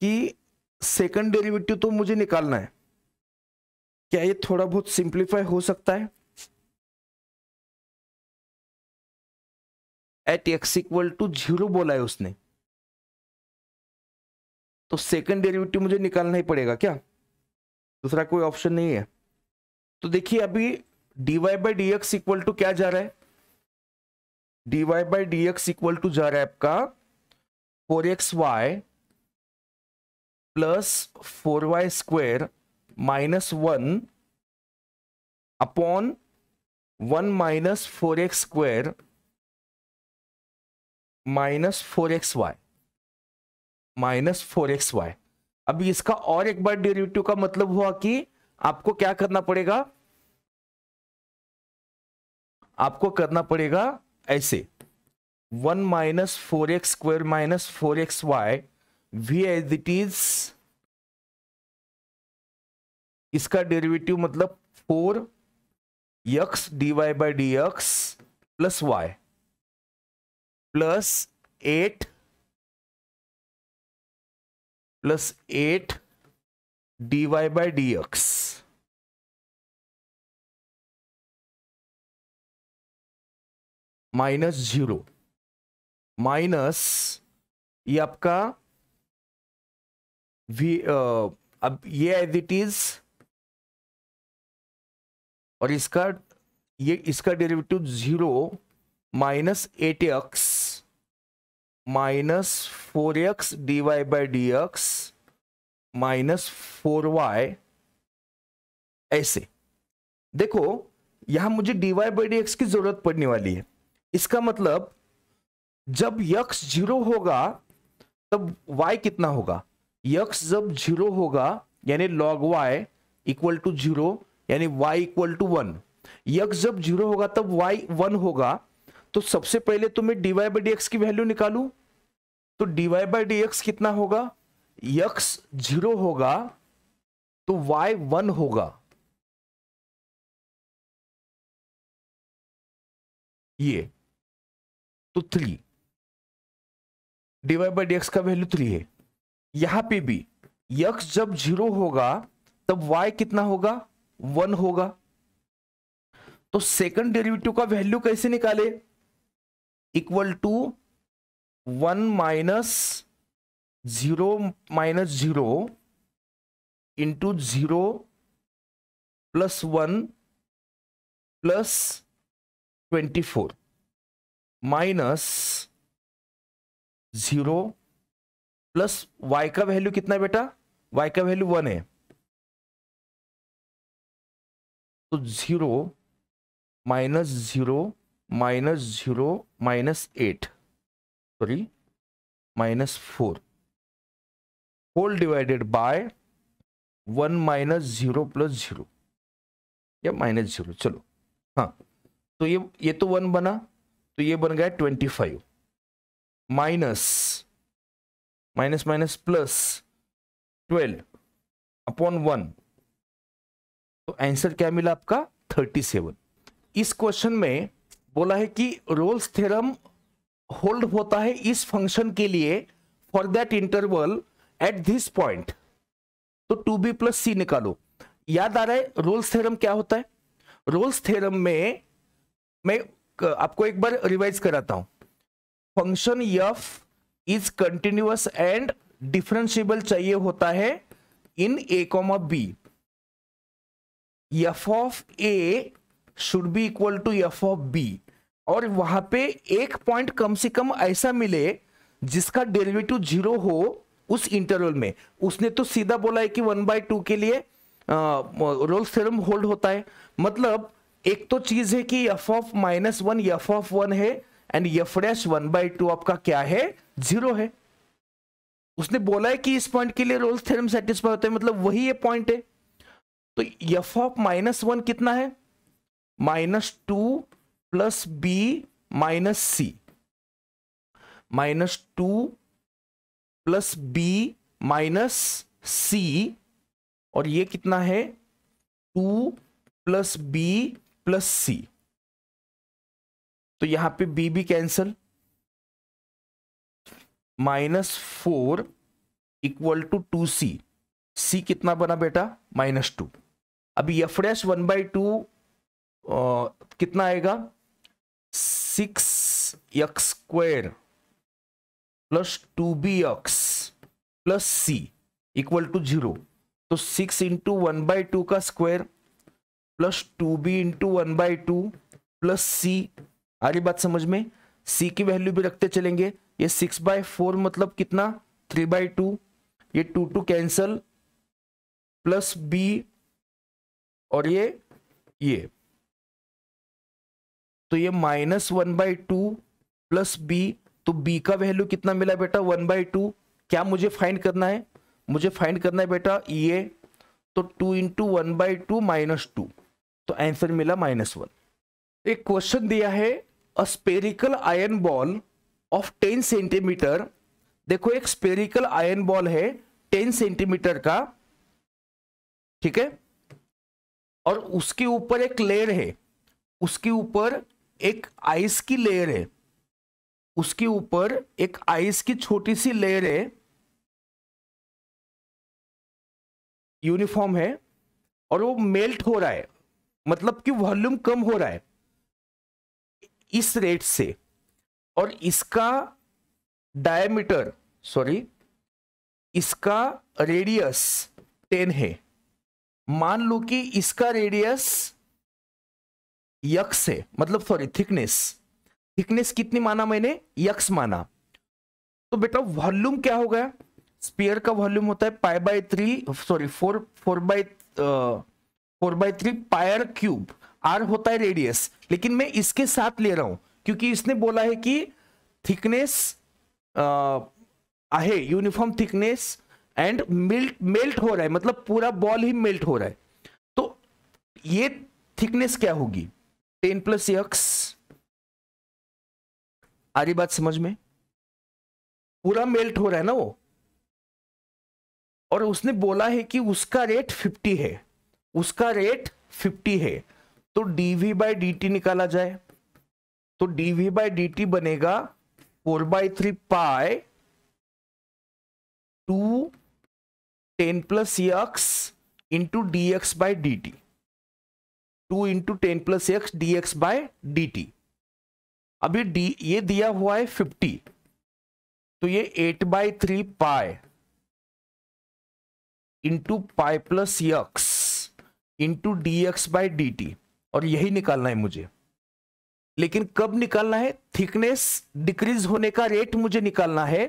कि सेकंड डेरिवेटिव तो मुझे निकालना है क्या ये थोड़ा बहुत सिंप्लीफाई हो सकता है at x equal to zero बोला है उसने तो सेकंड डेरिवेटिव मुझे निकालना ही पड़ेगा क्या दूसरा कोई ऑप्शन नहीं है तो देखिए अभी dy y by d x equal to क्या जा रहा है dy y by d x equal to जा रहा है आपका four x y plus four y square minus one upon one minus four x square minus four x y minus four x y अब इसका और एक बार डेरिवेटिव का मतलब हुआ कि आपको क्या करना पड़ेगा आपको करना पड़ेगा ऐसे one minus four x square minus four x y v as it is इसका डेरिवेटिव मतलब four x d y by d x plus y plus eight plus eight d y by d x minus zero minus ये आपका we अब ये as it is और इसका ये इसका derivative zero minus eight x minus four x d y by d x minus four y ऐसे देखो यहां मुझे d y by d x की जरूरत पड़ने वाली है इसका मतलब जब यक्स जीरो होगा तब वाई कितना होगा यक्स जब जीरो होगा यानी log y equal to zero यानी y equal to one x जब जीरो होगा तब वाई वन होगा तो सबसे पहले तो मैं d y by d x की वैल्यू निकालू तो d y by d x कितना होगा यक्स जीरो होगा तो वाई वन होगा ये तो three d y by d x का वैल्यू थ्री है यहां पे भी यक्स जब जीरो होगा तब वाई कितना होगा वन होगा तो सेकंड डेरिवेटिव का वैल्यू कैसे निकाले equal to one minus zero minus zero into zero plus one plus twenty four minus zero plus y का वैल्यू कितना है बेटा वाई का वैल्यू वन है तो zero minus zero minus zero minus eight sorry minus four whole divided by one minus zero plus zero या minus zero चलो हाँ तो ये ये तो वन बना तो ये बन गया twenty five minus minus minus plus twelve upon one तो आंसर क्या मिला आपका थर्टी सेवन इस क्वेश्चन में बोला है कि रोल्स थ्योरम होल्ड होता है इस फंक्शन के लिए for that interval at this point तो टू बी प्लस सी निकालो याद आ रहा है रोल्स थ्योरम क्या होता है रोल्स थ्योरम में मैं आपको एक बार रिवाइज कराता हूं function f is continuous and differentiable चाहिए होता है in a comma b f of a should be equal to f of b और वहां पे एक पॉइंट कम से कम ऐसा मिले जिसका डेरिवेटिव जीरो हो उस इंटरवल में उसने तो सीधा बोला है कि वन बाय टू के लिए रोल थ्योरम होल्ड होता है मतलब एक तो चीज है कि f of minus one f of one है and f dash one by two आपका क्या है जीरो है उसने बोला है कि इस पॉइंट के लिए रोल थ्योरम सेटिस्फाई होता है मतलब वही ये पॉइंट है तो एफ ऑफ माइनस वन कितना है minus two plus b minus c minus two plus b minus c और ये कितना है two plus b plus c तो यहां पे बी भी cancel minus four equal to two c c कितना बना बेटा माइनस टू अभी f dash one by two कितना आएगा six x square plus two b x plus c equal to zero तो six into one by two का square plus two b into one by two plus c आ रही बात समझ में सी की वैल्यू भी रखते चलेंगे ये सिक्स बाय फोर मतलब कितना थ्री बाई टू ये two two cancel plus b और ये ये तो ये minus one by two plus b तो बी का वैल्यू कितना मिला बेटा वन बाई टू क्या मुझे फाइंड करना है मुझे फाइंड करना है बेटा ये तो two into one by two minus two तो आंसर मिला माइनस वन एक क्वेश्चन दिया है a spherical iron ball of ten centimetre देखो एक स्पेरिकल आयन बॉल है टेन सेंटीमीटर का ठीक है और उसके ऊपर एक लेयर है उसके ऊपर एक आइस की लेयर है उसके ऊपर एक आइस की छोटी सी लेयर है यूनिफॉर्म है और वो मेल्ट हो रहा है मतलब कि वॉल्यूम कम हो रहा है इस रेट से और इसका डायमीटर सॉरी इसका रेडियस टेन है मान लो कि इसका रेडियस यक्स है मतलब सॉरी थिकनेस थिकनेस कितनी माना मैंने यक्स माना तो बेटा वॉल्यूम क्या हो गया स्पीयर का वॉल्यूम होता है pi by three sorry four four by four by three pi r cube r होता है रेडियस लेकिन मैं इसके साथ ले रहा हूं क्योंकि इसने बोला है कि थिकनेस है uniform thickness and melt melt हो रहा है मतलब पूरा बॉल ही मेल्ट हो रहा है तो ये थिकनेस क्या होगी टेन प्लस यक्स आ रही बात समझ में पूरा मेल्ट हो रहा है ना वो और उसने बोला है कि उसका रेट फिफ्टी है उसका रेट फिफ्टी है तो वी बाई डी निकाला जाए तो वी बाई डी बनेगा four by three pi two ten plus x into d x by d t two into ten plus x d x by d t अभी d ये दिया हुआ है fifty तो ये eight by three pi into pi plus x into d x by d t और यही निकालना है मुझे लेकिन कब निकालना है थिकनेस डिक्रीज होने का रेट मुझे निकालना है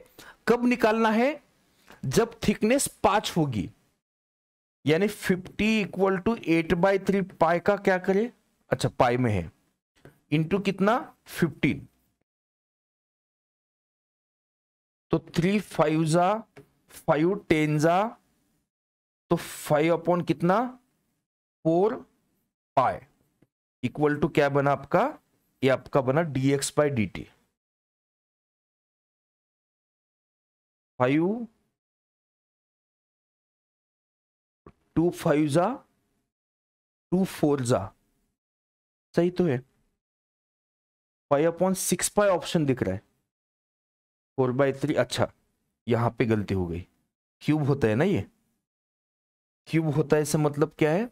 कब निकालना है जब थिकनेस पांच होगी यानी fifty equal to eight by three pi का क्या करे अच्छा पाई में है इंटू कितना फिफ्टीन तो थ्री फाइव जा फाइव टेन जा तो फाइव अपॉन कितना फोर पाए इक्वल टू क्या बना आपका ये आपका बना d x by d t five two five जा टू फोर जा सही तो है five upon six pi option दिख रहा है फोर बाय थ्री अच्छा यहाँ पे गलती हो गई क्यूब होता है ना ये क्यूब होता है इसका मतलब क्या है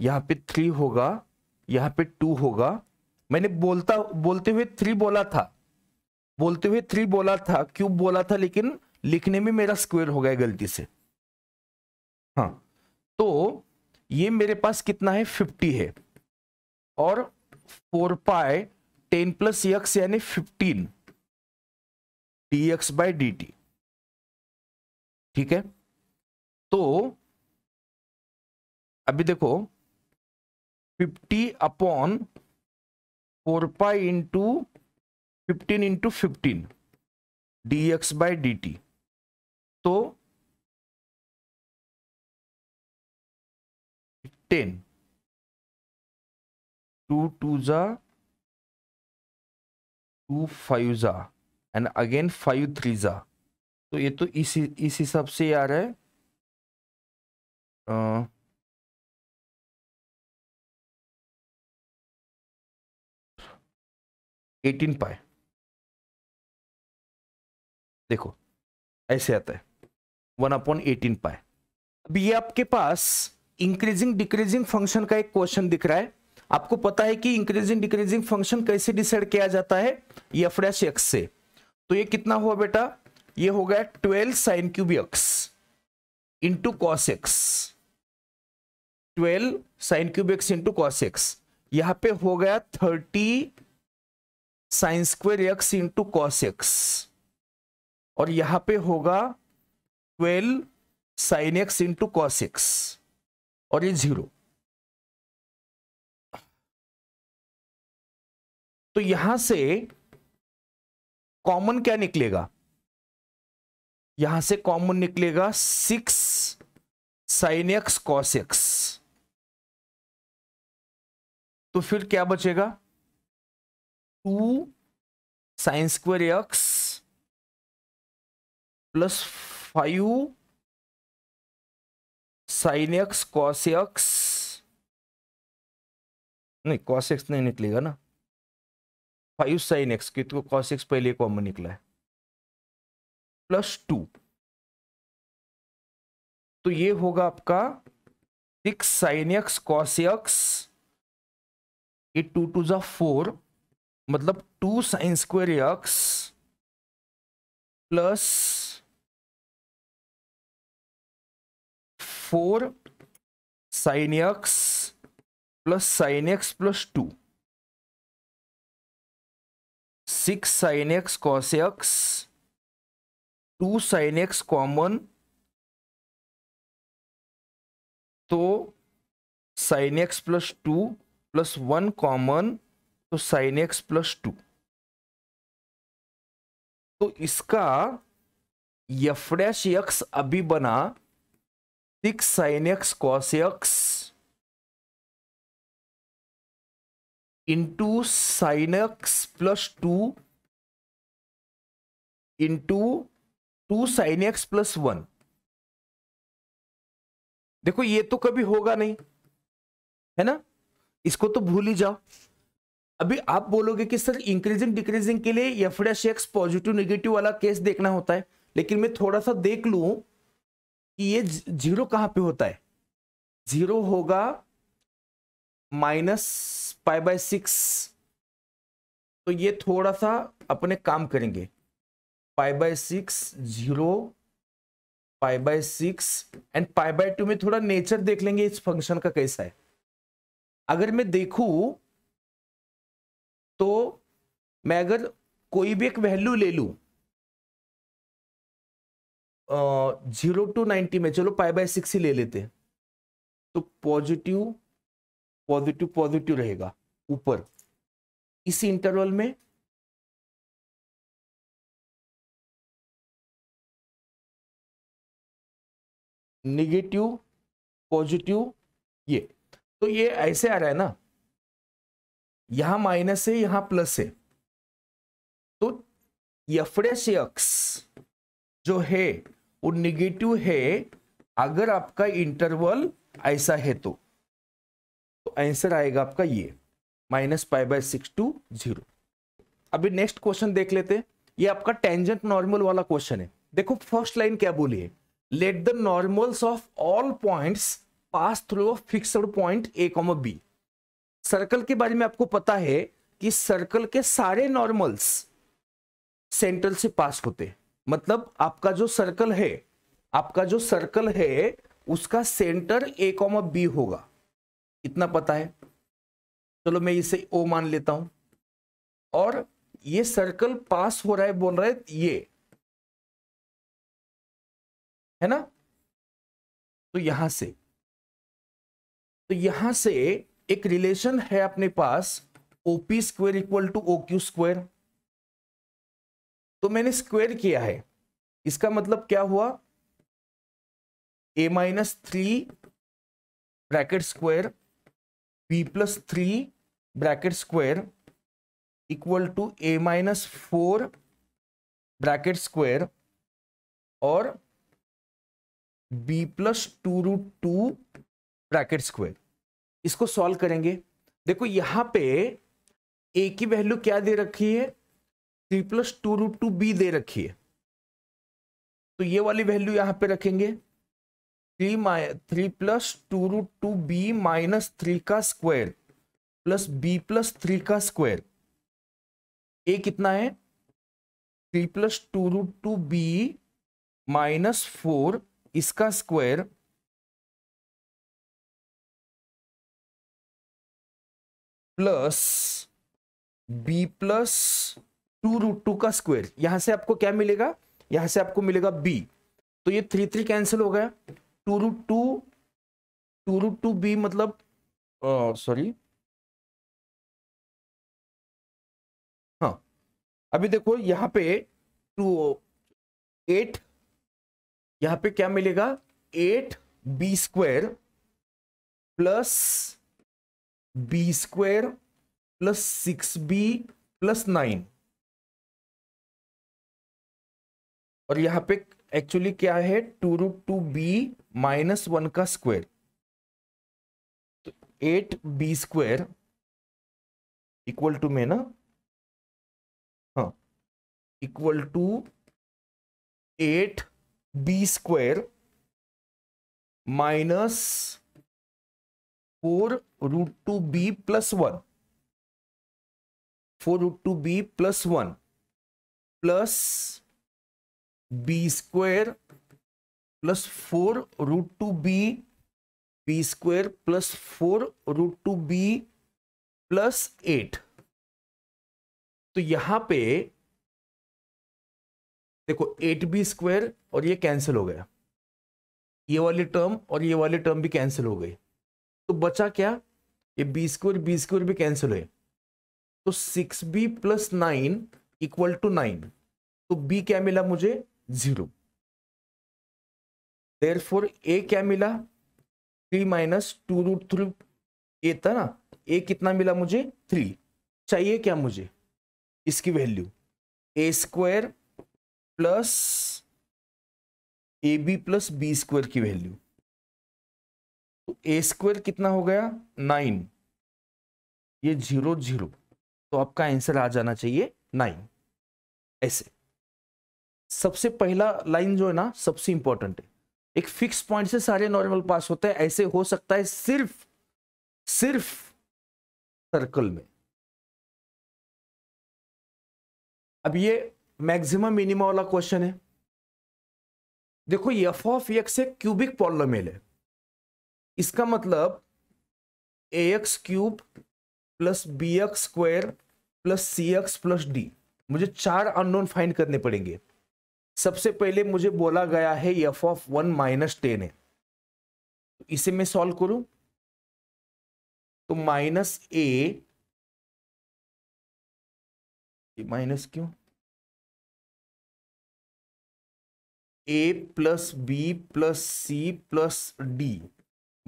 यहाँ पे थ्री होगा यहाँ पे टू होगा मैंने बोलता बोलते हुए थ्री बोला था बोलते हुए थ्री बोला था क्यूब बोला था लेकिन लिखने में मेरा स्क्वेयर हो गया गलती से हाँ तो ये मेरे पास कितना है फिफ्टी है और four pi ten plus x यानी fifteen d x by d t ठीक है तो अभी देखो fifty upon four pi into fifteen into fifteen d x by d t तो टेन टू टू जा टू फाइव जा एंड अगेन फाइव थ्री जा तो ये तो इसी इस हिसाब से आ रहा है एटीन एटीन पाए देखो ऐसे आता है वन अपॉन एटीन पाए अभी ये आपके पास इंक्रीजिंग डिक्रीजिंग फंक्शन का एक क्वेश्चन दिख रहा है आपको पता है कि इंक्रीजिंग डिक्रीजिंग फंक्शन कैसे डिसाइड किया जाता है एफ डैश एक्स से तो ये कितना हुआ बेटा ये हो गया twelve sine cube x into cos x twelve sine cube x into cos x यहां पर हो गया thirty sine square x into cos x और यहां पे होगा twelve sine x into cos x और ये जीरो तो यहां से कॉमन क्या निकलेगा यहां से कॉमन निकलेगा six sine x cos x तो फिर क्या बचेगा two sine square x plus five sine x cos x नहीं कॉस एक्स नहीं निकलेगा ना फाइव साइन एक्स क्योंकि तो कॉस एक्स पहले कॉमन निकला है प्लस टू तो ये होगा आपका six sine x cos x ये टू टू जा फोर मतलब two sine square x plus four sine x plus sine x plus two six sine x cos x two sine x common तो sine x plus two plus one common तो sine x plus two तो इसका f dash x अभी बना six sine x cos x into sine x plus two into two sine x plus one देखो ये तो कभी होगा नहीं है ना इसको तो भूल ही जाओ अभी आप बोलोगे कि सर इंक्रीजिंग डिक्रीजिंग के लिए f dash x positive negative वाला केस देखना होता है लेकिन मैं थोड़ा सा देख लू कि ये जीरो कहाँ पे होता है जीरो होगा माइनस फाइव बाय सिक्स तो ये थोड़ा सा अपने काम करेंगे five by six zero five by six and five by two में थोड़ा नेचर देख लेंगे इस फंक्शन का कैसा है अगर मैं देखूं तो मैं अगर कोई भी एक वैल्यू ले लूं जीरो टू नाइन्टी में चलो पाई बाय सिक्स ही ले लेते हैं तो पॉजिटिव पॉजिटिव पॉजिटिव रहेगा ऊपर इसी इंटरवल में निगेटिव पॉजिटिव ये तो ये ऐसे आ रहा है ना यहां माइनस है यहां प्लस है तो यफड़े से अक्स जो है वो निगेटिव है अगर आपका इंटरवल ऐसा है तो तो आंसर आएगा आपका ये minus five by six two zero अभी नेक्स्ट क्वेश्चन देख लेते हैं ये आपका टेंजेंट नॉर्मल वाला क्वेश्चन है देखो फर्स्ट लाइन क्या बोली है let the normals of all points pass through fixed point a comma b circle के बारे में आपको पता है कि सर्कल के सारे नॉर्मल्स सेंट्रल से पास होते हैं मतलब आपका जो सर्कल है आपका जो सर्कल है उसका सेंटर ए कॉमा बी होगा इतना पता है चलो मैं इसे ओ मान लेता हूं और ये सर्कल पास हो रहा है बोल रहा है ये है ना तो यहां से तो यहां से एक रिलेशन है अपने पास OP square equal to O Q square तो मैंने स्क्वेयर किया है इसका मतलब क्या हुआ a minus three bracket square b plus three bracket square equal to a minus four bracket square और b plus two root two bracket square इसको सॉल्व करेंगे देखो यहां पे ए की वैल्यू क्या दे रखी है three plus two root two b दे रखी है तो ये वाली वैल्यू यहां पे रखेंगे three my three plus two root two b minus three का square plus b plus three का स्क्वायर ए कितना है three plus two root two b minus four इसका square plus b plus two root two का square यहां से आपको क्या मिलेगा यहां से आपको मिलेगा बी तो ये थ्री थ्री कैंसिल हो गया two root two two root two b मतलब सॉरी हाँ अभी देखो यहां पे टू एट यहां पे क्या मिलेगा eight b square plus b square plus six b plus nine और यहाँ पे एक्चुअली क्या है two root two b minus one का स्क्वायर तो eight b square equal to में ना हाँ equal to eight b square minus four root two b plus one four root two b plus one plus b square plus four root two b b square plus four root two b plus eight तो यहां पे देखो eight b square और ये cancel हो गया ये वाली टर्म और ये वाली टर्म भी कैंसिल हो गई तो बचा क्या ये बी स्क्वेर बी स्क्वेर भी कैंसिल हुए तो six b plus nine equal to nine तो बी क्या मिला मुझे जीरो देर फोर ए क्या मिला three minus two root three a था ना ए कितना मिला मुझे थ्री चाहिए क्या मुझे इसकी value a square plus a b plus b square की वैल्यू तो ए स्क्वायर कितना हो गया नाइन ये जीरो जीरो तो आपका आंसर आ जाना चाहिए नाइन ऐसे सबसे पहला लाइन जो है ना सबसे इंपॉर्टेंट है एक फिक्स पॉइंट से सारे नॉर्मल पास होते हैं ऐसे हो सकता है सिर्फ सिर्फ सर्कल में अब ये मैक्सिमम मिनिमम वाला क्वेश्चन है देखो एफ ऑफ एक्स एक क्यूबिक पॉलोमेल है इसका मतलब a x cube plus b x square plus c x plus d मुझे चार अननोन फाइंड करने पड़ेंगे सबसे पहले मुझे बोला गया है f of one minus ten है तो इसे मैं सॉल्व करूं तो माइनस ए माइनस क्यों a plus b plus c plus d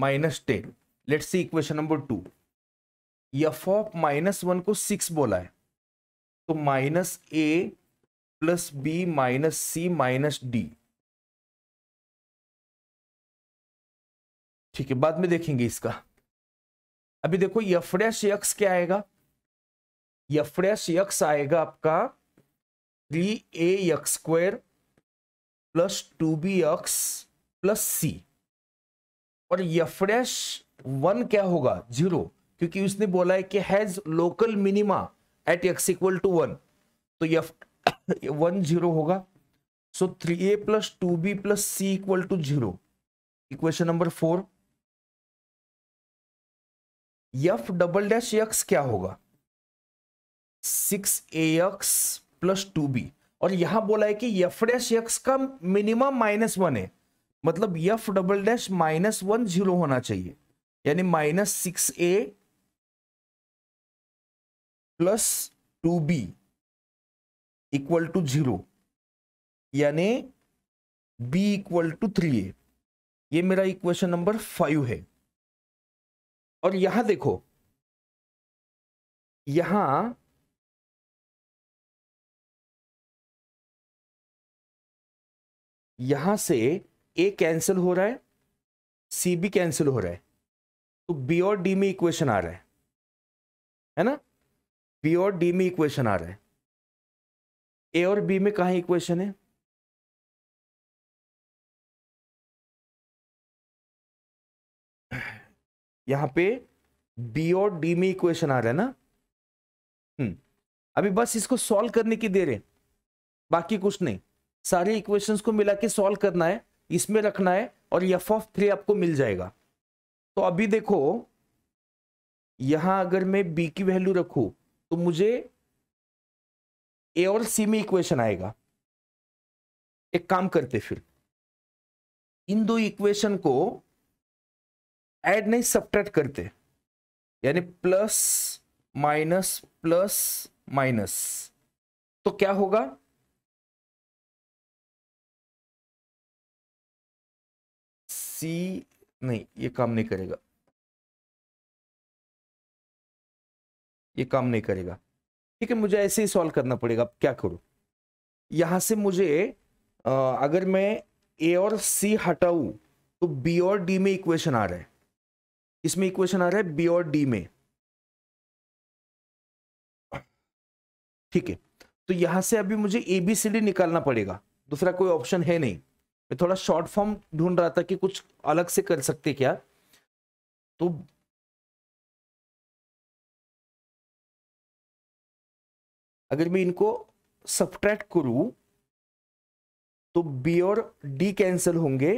minus ten let's see equation number two f of minus one को सिक्स बोला है तो minus a plus b minus c minus d ठीक है बाद में देखेंगे इसका अभी देखो यफ्रेश यक्स क्या आएगा यफ्रेश यक्स आएगा आपका three a x square plus two b x plus c और यफ्रेश वन क्या होगा जीरो क्योंकि उसने बोला है कि has local minima at x equal to one तो यफ वन जीरो होगा so three a plus two b plus c equal to zero equation number four f double dash x क्या होगा six a x plus two b और यहां बोला है कि f dash x का मिनिमम माइनस वन है मतलब f double dash minus one zero होना चाहिए यानी minus six a plus two b equal to zero यानी b equal to three a ये मेरा इक्वेशन नंबर फाइव है और यहां देखो यहां यहां से ए कैंसिल हो रहा है सी भी कैंसिल हो रहा है तो बी और डी में इक्वेशन आ रहा है है ना बी और डी में इक्वेशन आ रहा है ए और बी में कहा इक्वेशन है यहां पे बी और डी में इक्वेशन आ रहा है ना हम्म अभी बस इसको सॉल्व करने की देर है बाकी कुछ नहीं सारे इक्वेशंस को मिला के सॉल्व करना है इसमें रखना है और एफ ऑफ थ्री आपको मिल जाएगा तो अभी देखो यहां अगर मैं बी की वैल्यू रखू तो मुझे ए और सी में इक्वेशन आएगा एक काम करते फिर इन दो इक्वेशन को ऐड नहीं सब्ट्रैक्ट करते यानी प्लस माइनस प्लस माइनस तो क्या होगा सी नहीं ये काम नहीं करेगा ये काम नहीं करेगा ठीक है मुझे ऐसे ही सॉल्व करना पड़ेगा अब क्या करूं यहां से मुझे आ, अगर मैं ए और सी हटाऊ तो बी और डी में इक्वेशन आ रहा है इसमें इक्वेशन आ रहा है बी और डी में ठीक है तो यहां से अभी मुझे ए बी सी डी निकालना पड़ेगा दूसरा कोई ऑप्शन है नहीं मैं थोड़ा शॉर्ट फॉर्म ढूंढ रहा था कि कुछ अलग से कर सकते क्या तो अगर मैं इनको सब्ट्रैक्ट करूं तो बी और डी कैंसिल होंगे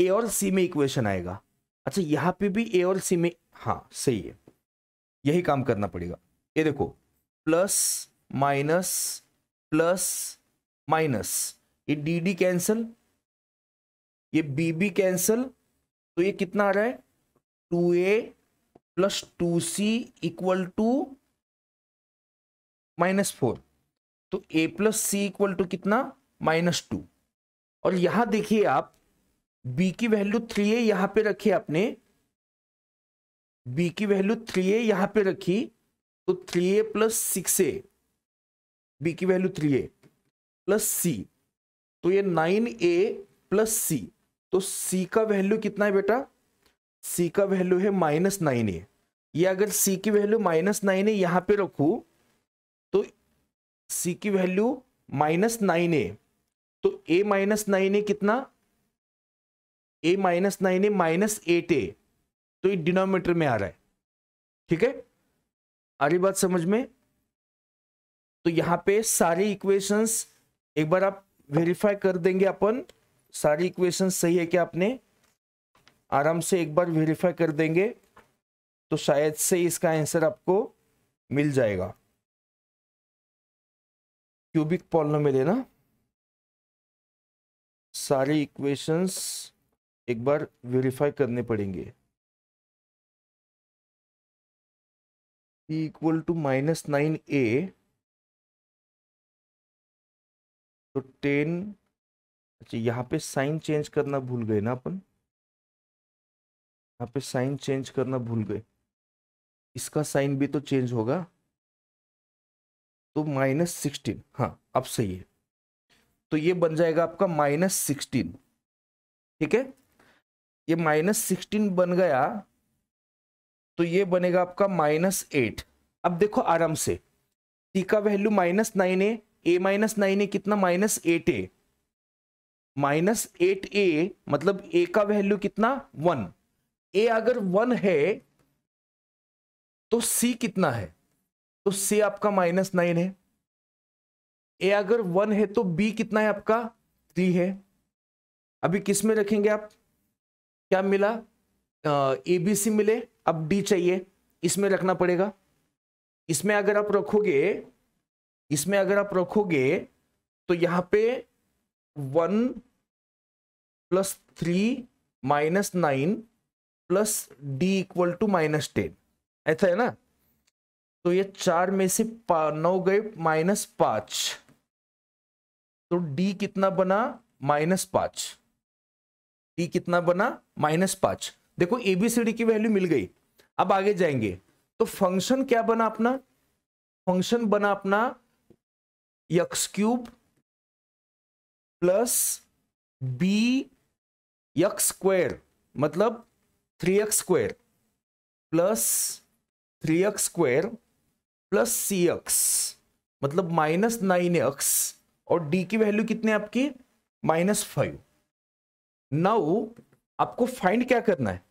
ए और सी में इक्वेशन आएगा अच्छा यहां पे भी ए और सी में हाँ सही है यही काम करना पड़ेगा ये देखो प्लस माइनस प्लस माइनस ये डी डी कैंसिल ये बी बी कैंसिल तो ये कितना आ रहा है two a plus two c equal to minus four तो a plus c equal to कितना माइनस टू और यहां देखिए आप बी की वैल्यू थ्री है यहां पे रखी आपने बी की वैल्यू थ्री है यहां पे रखी तो three a plus six a B की value three a plus c तो ये नाइन ए प्लस सी तो सी का वैल्यू कितना है बेटा सी का वैल्यू है माइनस नाइन ए ये अगर सी की वैल्यू माइनस नाइन ए यहां पे रखू सी की वैल्यू माइनस नाइन ए तो ए माइनस नाइन ए कितना a minus nine a minus eight a तो ये डिनोमीटर में आ रहा है ठीक है आ रही बात समझ में तो यहां पे सारी इक्वेशंस एक बार आप वेरीफाई कर देंगे अपन सारी इक्वेशंस सही है क्या आपने आराम से एक बार वेरीफाई कर देंगे तो शायद से इसका आंसर आपको मिल जाएगा क्यूबिक पॉलिनोमियल है ना सारी इक्वेशंस एक बार वेरीफाई करने पड़ेंगे equal to minus nine a तो टेन अच्छा यहाँ पे साइन चेंज करना भूल गए ना अपन यहाँ पे साइन चेंज करना भूल गए इसका साइन भी तो चेंज होगा तो माइनस सिक्सटीन हाँ अब सही है तो ये बन जाएगा आपका माइनस सिक्सटीन ठीक है ये माइनस सिक्सटीन बन गया तो ये बनेगा आपका माइनस एट अब देखो आराम से टी का value minus nine a a minus nine a कितना minus eight a minus eight a मतलब ए का वैल्यू कितना वन ए अगर वन है तो सी कितना है तो से आपका माइनस नाइन है ए अगर वन है तो बी कितना है आपका थ्री है अभी किस में रखेंगे आप क्या मिला ए बी सी मिले अब डी चाहिए इसमें रखना पड़ेगा इसमें अगर आप रखोगे इसमें अगर आप रखोगे तो यहां पे one plus three minus nine plus d equal to minus ten ऐसा है ना तो ये चार में से नौ गए माइनस पांच तो डी कितना बना माइनस पांच डी कितना बना माइनस पांच देखो एबीसीडी की वैल्यू मिल गई अब आगे जाएंगे तो फंक्शन क्या बना अपना फंक्शन बना अपना x cube plus b x square मतलब three x square plus three x square plus c x मतलब माइनस नाइन एक्स और डी की वैल्यू कितनी आपकी माइनस फाइव नाउ आपको फाइंड क्या करना है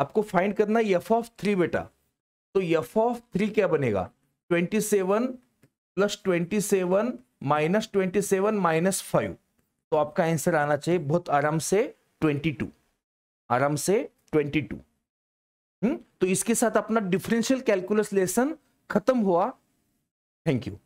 आपको फाइंड करना है एफ ऑफ थ्री बेटा तो एफ ऑफ थ्री क्या बनेगा twenty seven plus twenty seven minus twenty seven minus five तो आपका आंसर आना चाहिए बहुत आराम से ट्वेंटी टू आराम से ट्वेंटी टू हम्म, तो इसके साथ अपना डिफरेंशियल कैलकुलस लेसन खत्म हुआ थैंक यू